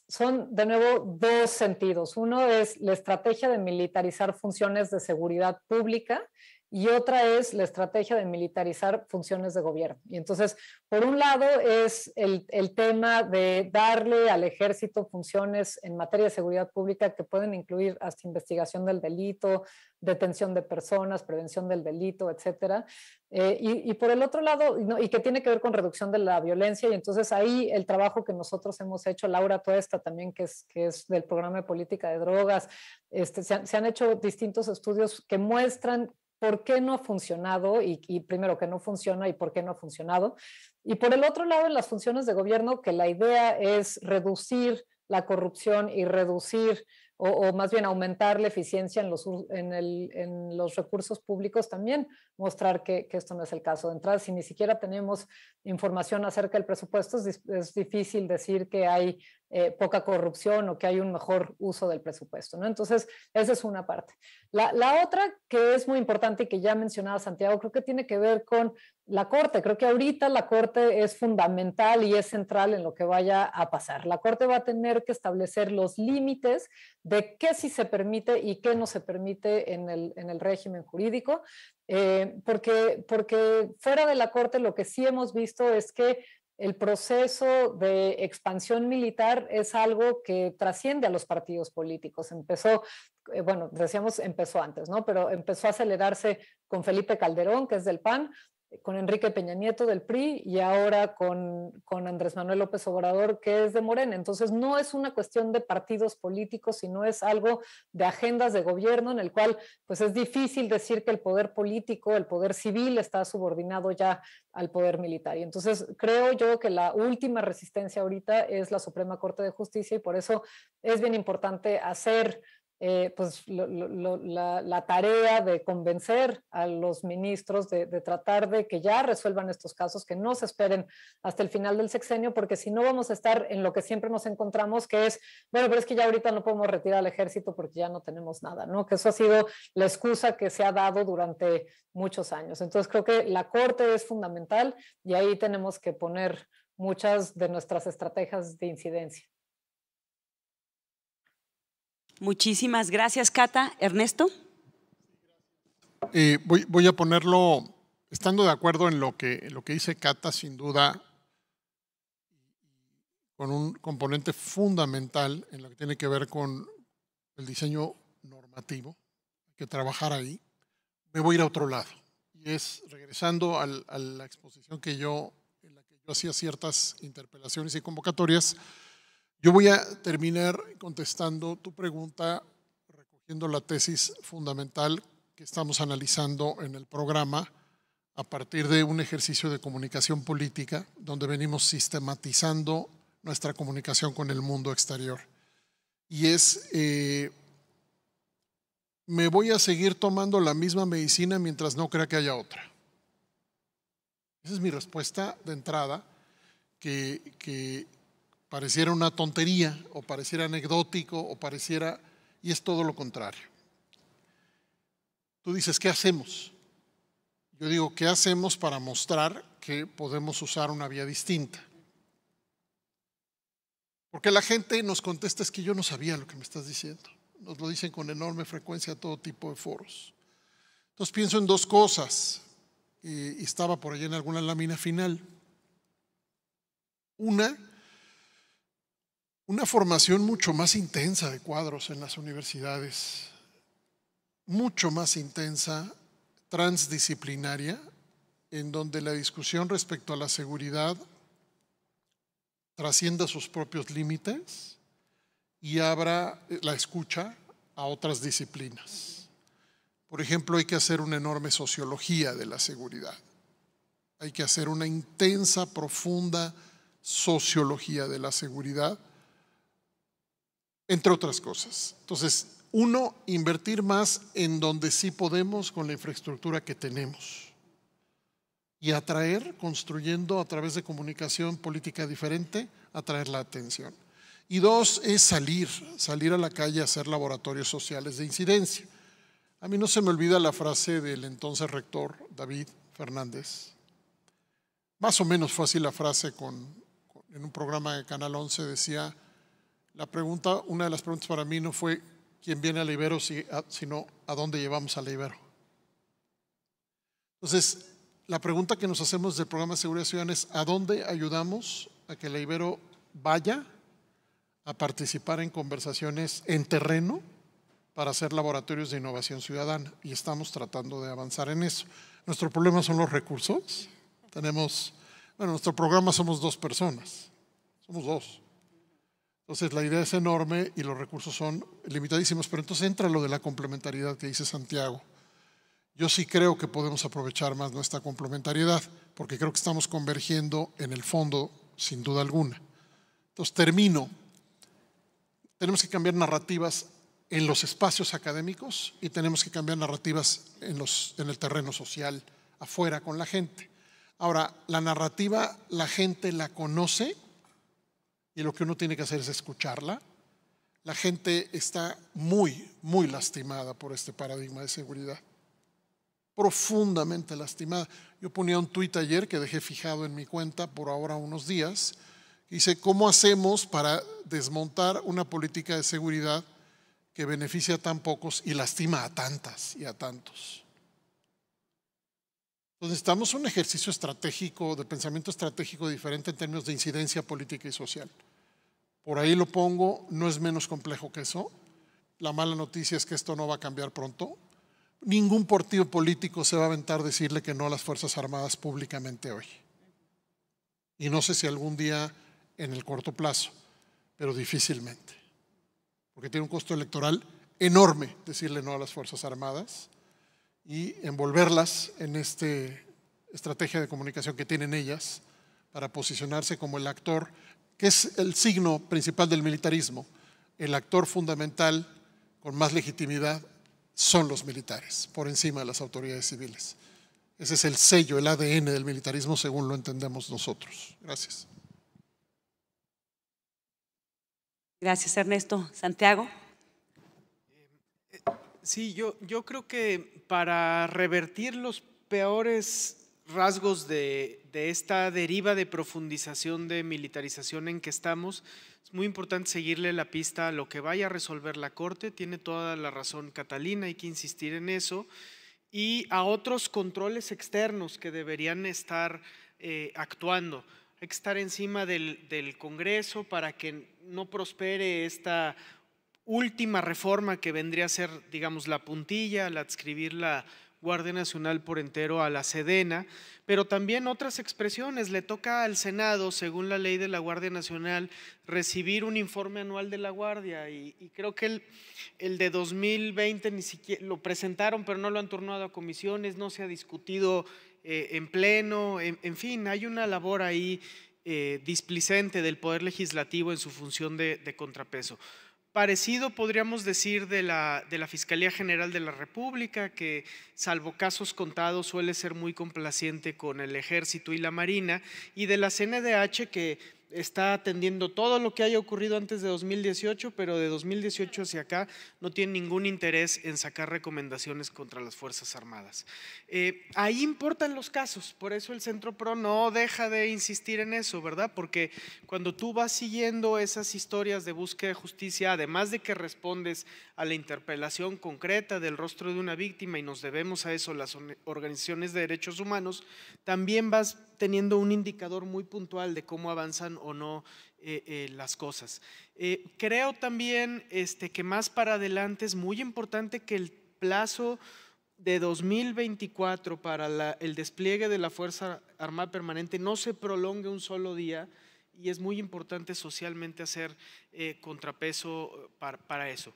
S3: son de nuevo dos sentidos. Uno es la estrategia de militarizar funciones de seguridad pública y otra es la estrategia de militarizar funciones de gobierno. Y entonces, por un lado, es el, tema de darle al ejército funciones en materia de seguridad pública que pueden incluir hasta investigación del delito, detención de personas, prevención del delito, etcétera. Eh, y, por el otro lado, y que tiene que ver con reducción de la violencia, y entonces ahí el trabajo que nosotros hemos hecho, Laura Tuesta también, que es, que es del programa de política de drogas, este, se han hecho distintos estudios que muestran por qué no ha funcionado y, primero que no funciona y por qué no ha funcionado. Y por el otro lado, en las funciones de gobierno, que la idea es reducir la corrupción y reducir o, más bien aumentar la eficiencia en los, en, los recursos públicos, también mostrar que, esto no es el caso. De entrada, si ni siquiera tenemos información acerca del presupuesto, es, es difícil decir que hay eh, poca corrupción o que hay un mejor uso del presupuesto. ¿no? Entonces, esa es una parte. La, otra que es muy importante y que ya mencionaba Santiago, creo que tiene que ver con la Corte. Creo que ahorita la Corte es fundamental y es central en lo que vaya a pasar. La Corte va a tener que establecer los límites de qué sí se permite y qué no se permite en el, régimen jurídico, eh, porque, porque fuera de la Corte lo que sí hemos visto es que el proceso de expansión militar es algo que trasciende a los partidos políticos. Empezó, eh, bueno, decíamos empezó antes, ¿no? Pero empezó a acelerarse con Felipe Calderón, que es del PAN, eh, con Enrique Peña Nieto del PRI y ahora con, Andrés Manuel López Obrador, que es de Morena. Entonces, no es una cuestión de partidos políticos, sino es algo de agendas de gobierno en el cual pues es difícil decir que el poder político, el poder civil está subordinado ya al poder militar. Y entonces, creo yo que la última resistencia ahorita es la Suprema Corte de Justicia y por eso es bien importante hacer eh, pues, la, tarea de convencer a los ministros de, de, tratar de que ya resuelvan estos casos, que no se esperen hasta el final del sexenio, porque si no vamos a estar en lo que siempre nos encontramos, que es, bueno, pero es que ya ahorita no podemos retirar al ejército porque ya no tenemos nada, ¿no? Que eso ha sido la excusa que se ha dado durante muchos años. Entonces creo que la Corte es fundamental y ahí tenemos que poner muchas de nuestras estrategias de incidencia.
S2: Muchísimas gracias, Cata. Ernesto. Eh, voy, a
S1: ponerlo, estando de acuerdo en lo que, lo que dice Cata, sin duda, con un componente fundamental en lo que tiene que ver con el diseño normativo, que trabajar ahí, me voy a ir a otro lado. Y es, regresando a la exposición que yo, en la que yo hacía ciertas interpelaciones y convocatorias, yo voy a terminar contestando tu pregunta, recogiendo la tesis fundamental que estamos analizando en el programa a partir de un ejercicio de comunicación política donde venimos sistematizando nuestra comunicación con el mundo exterior. Y es, eh, me voy a seguir tomando la misma medicina mientras no crea que haya otra. Esa es mi respuesta de entrada, que, que pareciera una tontería o pareciera anecdótico o pareciera... y es todo lo contrario. Tú dices, ¿qué hacemos? Yo digo, ¿qué hacemos para mostrar que podemos usar una vía distinta? Porque la gente nos contesta es que yo no sabía lo que me estás diciendo. Nos lo dicen con enorme frecuencia a todo tipo de foros. Entonces pienso en dos cosas y estaba por allá en alguna lámina final. Una una formación mucho más intensa de cuadros en las universidades, mucho más intensa, transdisciplinaria, en donde la discusión respecto a la seguridad trascienda sus propios límites y abra la escucha a otras disciplinas. Por ejemplo, hay que hacer una enorme sociología de la seguridad. Hay que hacer una intensa, profunda sociología de la seguridad entre otras cosas. Entonces, uno, invertir más en donde sí podemos con la infraestructura que tenemos y atraer, construyendo a través de comunicación política diferente, atraer la atención. Y dos, es salir, salir a la calle a hacer laboratorios sociales de incidencia. A mí no se me olvida la frase del entonces rector David Fernández. Más o menos fue así la frase en un programa de Canal 11 decía, la pregunta, una de las preguntas para mí no fue quién viene a al Ibero, sino a dónde llevamos al Ibero. Entonces, la pregunta que nos hacemos del programa de seguridad ciudadana es, ¿a dónde ayudamos a que la Ibero vaya a participar en conversaciones en terreno para hacer laboratorios de innovación ciudadana? Y estamos tratando de avanzar en eso. Nuestro problema son los recursos. Tenemos, bueno, nuestro programa somos dos personas, somos dos. Entonces la idea es enorme y los recursos son limitadísimos, pero entonces entra lo de la complementariedad que dice Santiago. Yo sí creo que podemos aprovechar más nuestra complementariedad, porque creo que estamos convergiendo en el fondo, sin duda alguna. Entonces termino. Tenemos que cambiar narrativas en los espacios académicos y tenemos que cambiar narrativas en, los, en el terreno social, afuera, con la gente. Ahora, la narrativa la gente la conoce y lo que uno tiene que hacer es escucharla. La gente está muy, muy lastimada por este paradigma de seguridad. Profundamente lastimada. Yo ponía un tuit ayer que dejé fijado en mi cuenta por ahora unos días. Dice, ¿cómo hacemos para desmontar una política de seguridad que beneficia a tan pocos y lastima a tantas y a tantos? Entonces necesitamos un ejercicio estratégico, de pensamiento estratégico diferente en términos de incidencia política y social por ahí lo pongo, no es menos complejo que eso. La mala noticia es que esto no va a cambiar pronto. Ningún partido político se va a aventar decirle que no a las Fuerzas Armadas públicamente hoy. Y no sé si algún día en el corto plazo, pero difícilmente. Porque tiene un costo electoral enorme decirle no a las Fuerzas Armadas y envolverlas en esta estrategia de comunicación que tienen ellas para posicionarse como el actor que es el signo principal del militarismo, el actor fundamental con más legitimidad son los militares, por encima de las autoridades civiles. Ese es el sello, el ADN del militarismo según lo entendemos nosotros.
S2: Gracias. Gracias, Ernesto. Santiago. Eh, sí, yo, yo creo que para revertir los
S4: peores rasgos de, esta deriva de profundización de militarización en que estamos, es muy importante seguirle la pista a lo que vaya a resolver la Corte. Tiene toda la razón Catalina, hay que insistir en eso. Y a otros controles externos que deberían estar eh, actuando. Hay que estar encima del, Congreso para que no prospere esta última reforma que vendría a ser, digamos, la puntilla la adscribir la Guardia Nacional por entero a la Sedena, pero también otras expresiones. Le toca al Senado, según la ley de la Guardia Nacional, recibir un informe anual de la Guardia y, creo que el, de 2020 ni siquiera lo presentaron, pero no lo han turnado a comisiones, no se ha discutido eh, en pleno, en, fin, hay una labor ahí eh, displicente del Poder Legislativo en su función de contrapeso parecido podríamos decir de la, de la, Fiscalía General de la República, que salvo casos contados suele ser muy complaciente con el ejército y la marina, y de la CNDH que está atendiendo todo lo que haya ocurrido antes de 2018, pero de 2018 hacia acá no tiene ningún interés en sacar recomendaciones contra las Fuerzas Armadas. Eh, ahí importan los casos, por eso el Centro PRO no deja de insistir en eso, ¿verdad? Porque cuando tú vas siguiendo esas historias de búsqueda de justicia, además de que respondes a la interpelación concreta del rostro de una víctima y nos debemos a eso las organizaciones de derechos humanos, también vas teniendo un indicador muy puntual de cómo avanzan o no eh, eh, las cosas. Eh, creo también este, que más para adelante es muy importante que el plazo de 2024 para el despliegue de la Fuerza Armada Permanente no se prolongue un solo día y es muy importante socialmente hacer contrapeso para, eso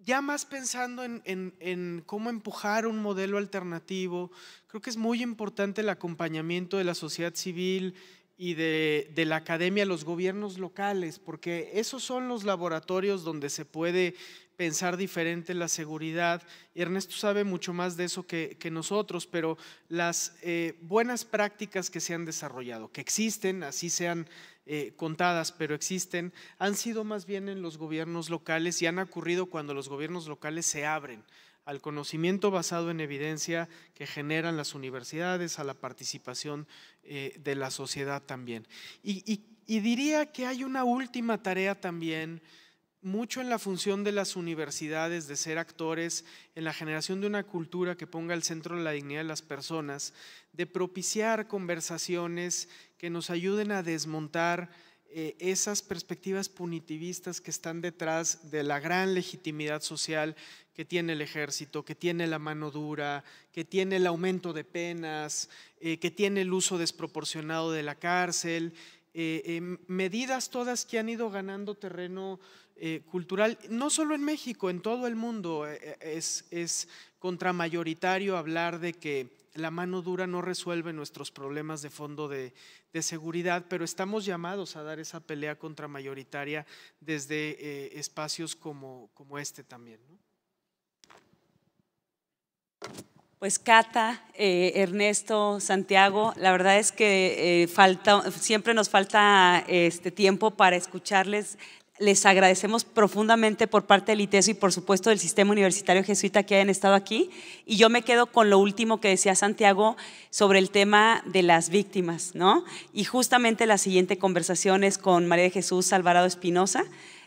S4: ya más pensando en, en, cómo empujar un modelo alternativo, creo que es muy importante el acompañamiento de la sociedad civil y de, la academia a los gobiernos locales, porque esos son los laboratorios donde se puede pensar diferente la seguridad. Ernesto sabe mucho más de eso que, nosotros, pero las eh, buenas prácticas que se han desarrollado, que existen, así sean eh, contadas, pero existen, han sido más bien en los gobiernos locales y han ocurrido cuando los gobiernos locales se abren al conocimiento basado en evidencia que generan las universidades, a la participación eh, de la sociedad también. Y, y diría que hay una última tarea también mucho en la función de las universidades de ser actores en la generación de una cultura que ponga al centro la dignidad de las personas, de propiciar conversaciones que nos ayuden a desmontar eh, esas perspectivas punitivistas que están detrás de la gran legitimidad social que tiene el ejército, que tiene la mano dura, que tiene el aumento de penas, eh, que tiene el uso desproporcionado de la cárcel, eh, em, medidas todas que han ido ganando terreno cultural, no solo en México, en todo el mundo es, es contramayoritario hablar de que la mano dura no resuelve nuestros problemas de fondo de, seguridad, pero estamos llamados a dar esa pelea contra mayoritaria desde eh, espacios como, como, este también.
S2: Pues Cata, eh, Ernesto, Santiago, la verdad es que eh, falta, siempre nos falta este tiempo para escucharles les agradecemos profundamente por parte del ITESO y por supuesto del sistema universitario jesuita que hayan estado aquí. Y yo me quedo con lo último que decía Santiago sobre el tema de las víctimas, ¿no? Y justamente la siguiente conversación es con María de Jesús Alvarado Espinosa,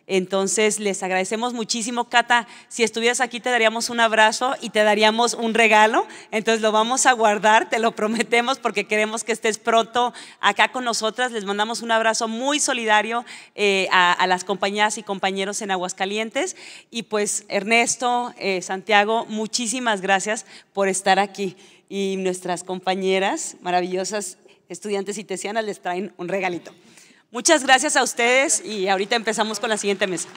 S2: entonces, les agradecemos muchísimo. Cata, si estuvieras aquí te daríamos un abrazo y te daríamos un regalo. Entonces, lo vamos a guardar, te lo prometemos, porque queremos que estés pronto acá con nosotras. Les mandamos un abrazo muy solidario eh, a, las compañías y compañeros en Aguascalientes. Y pues, Ernesto, eh, Santiago, muchísimas gracias por estar aquí. Y nuestras compañeras maravillosas, estudiantes y tesianas, les traen un regalito. Muchas gracias a ustedes y ahorita empezamos con la siguiente mesa.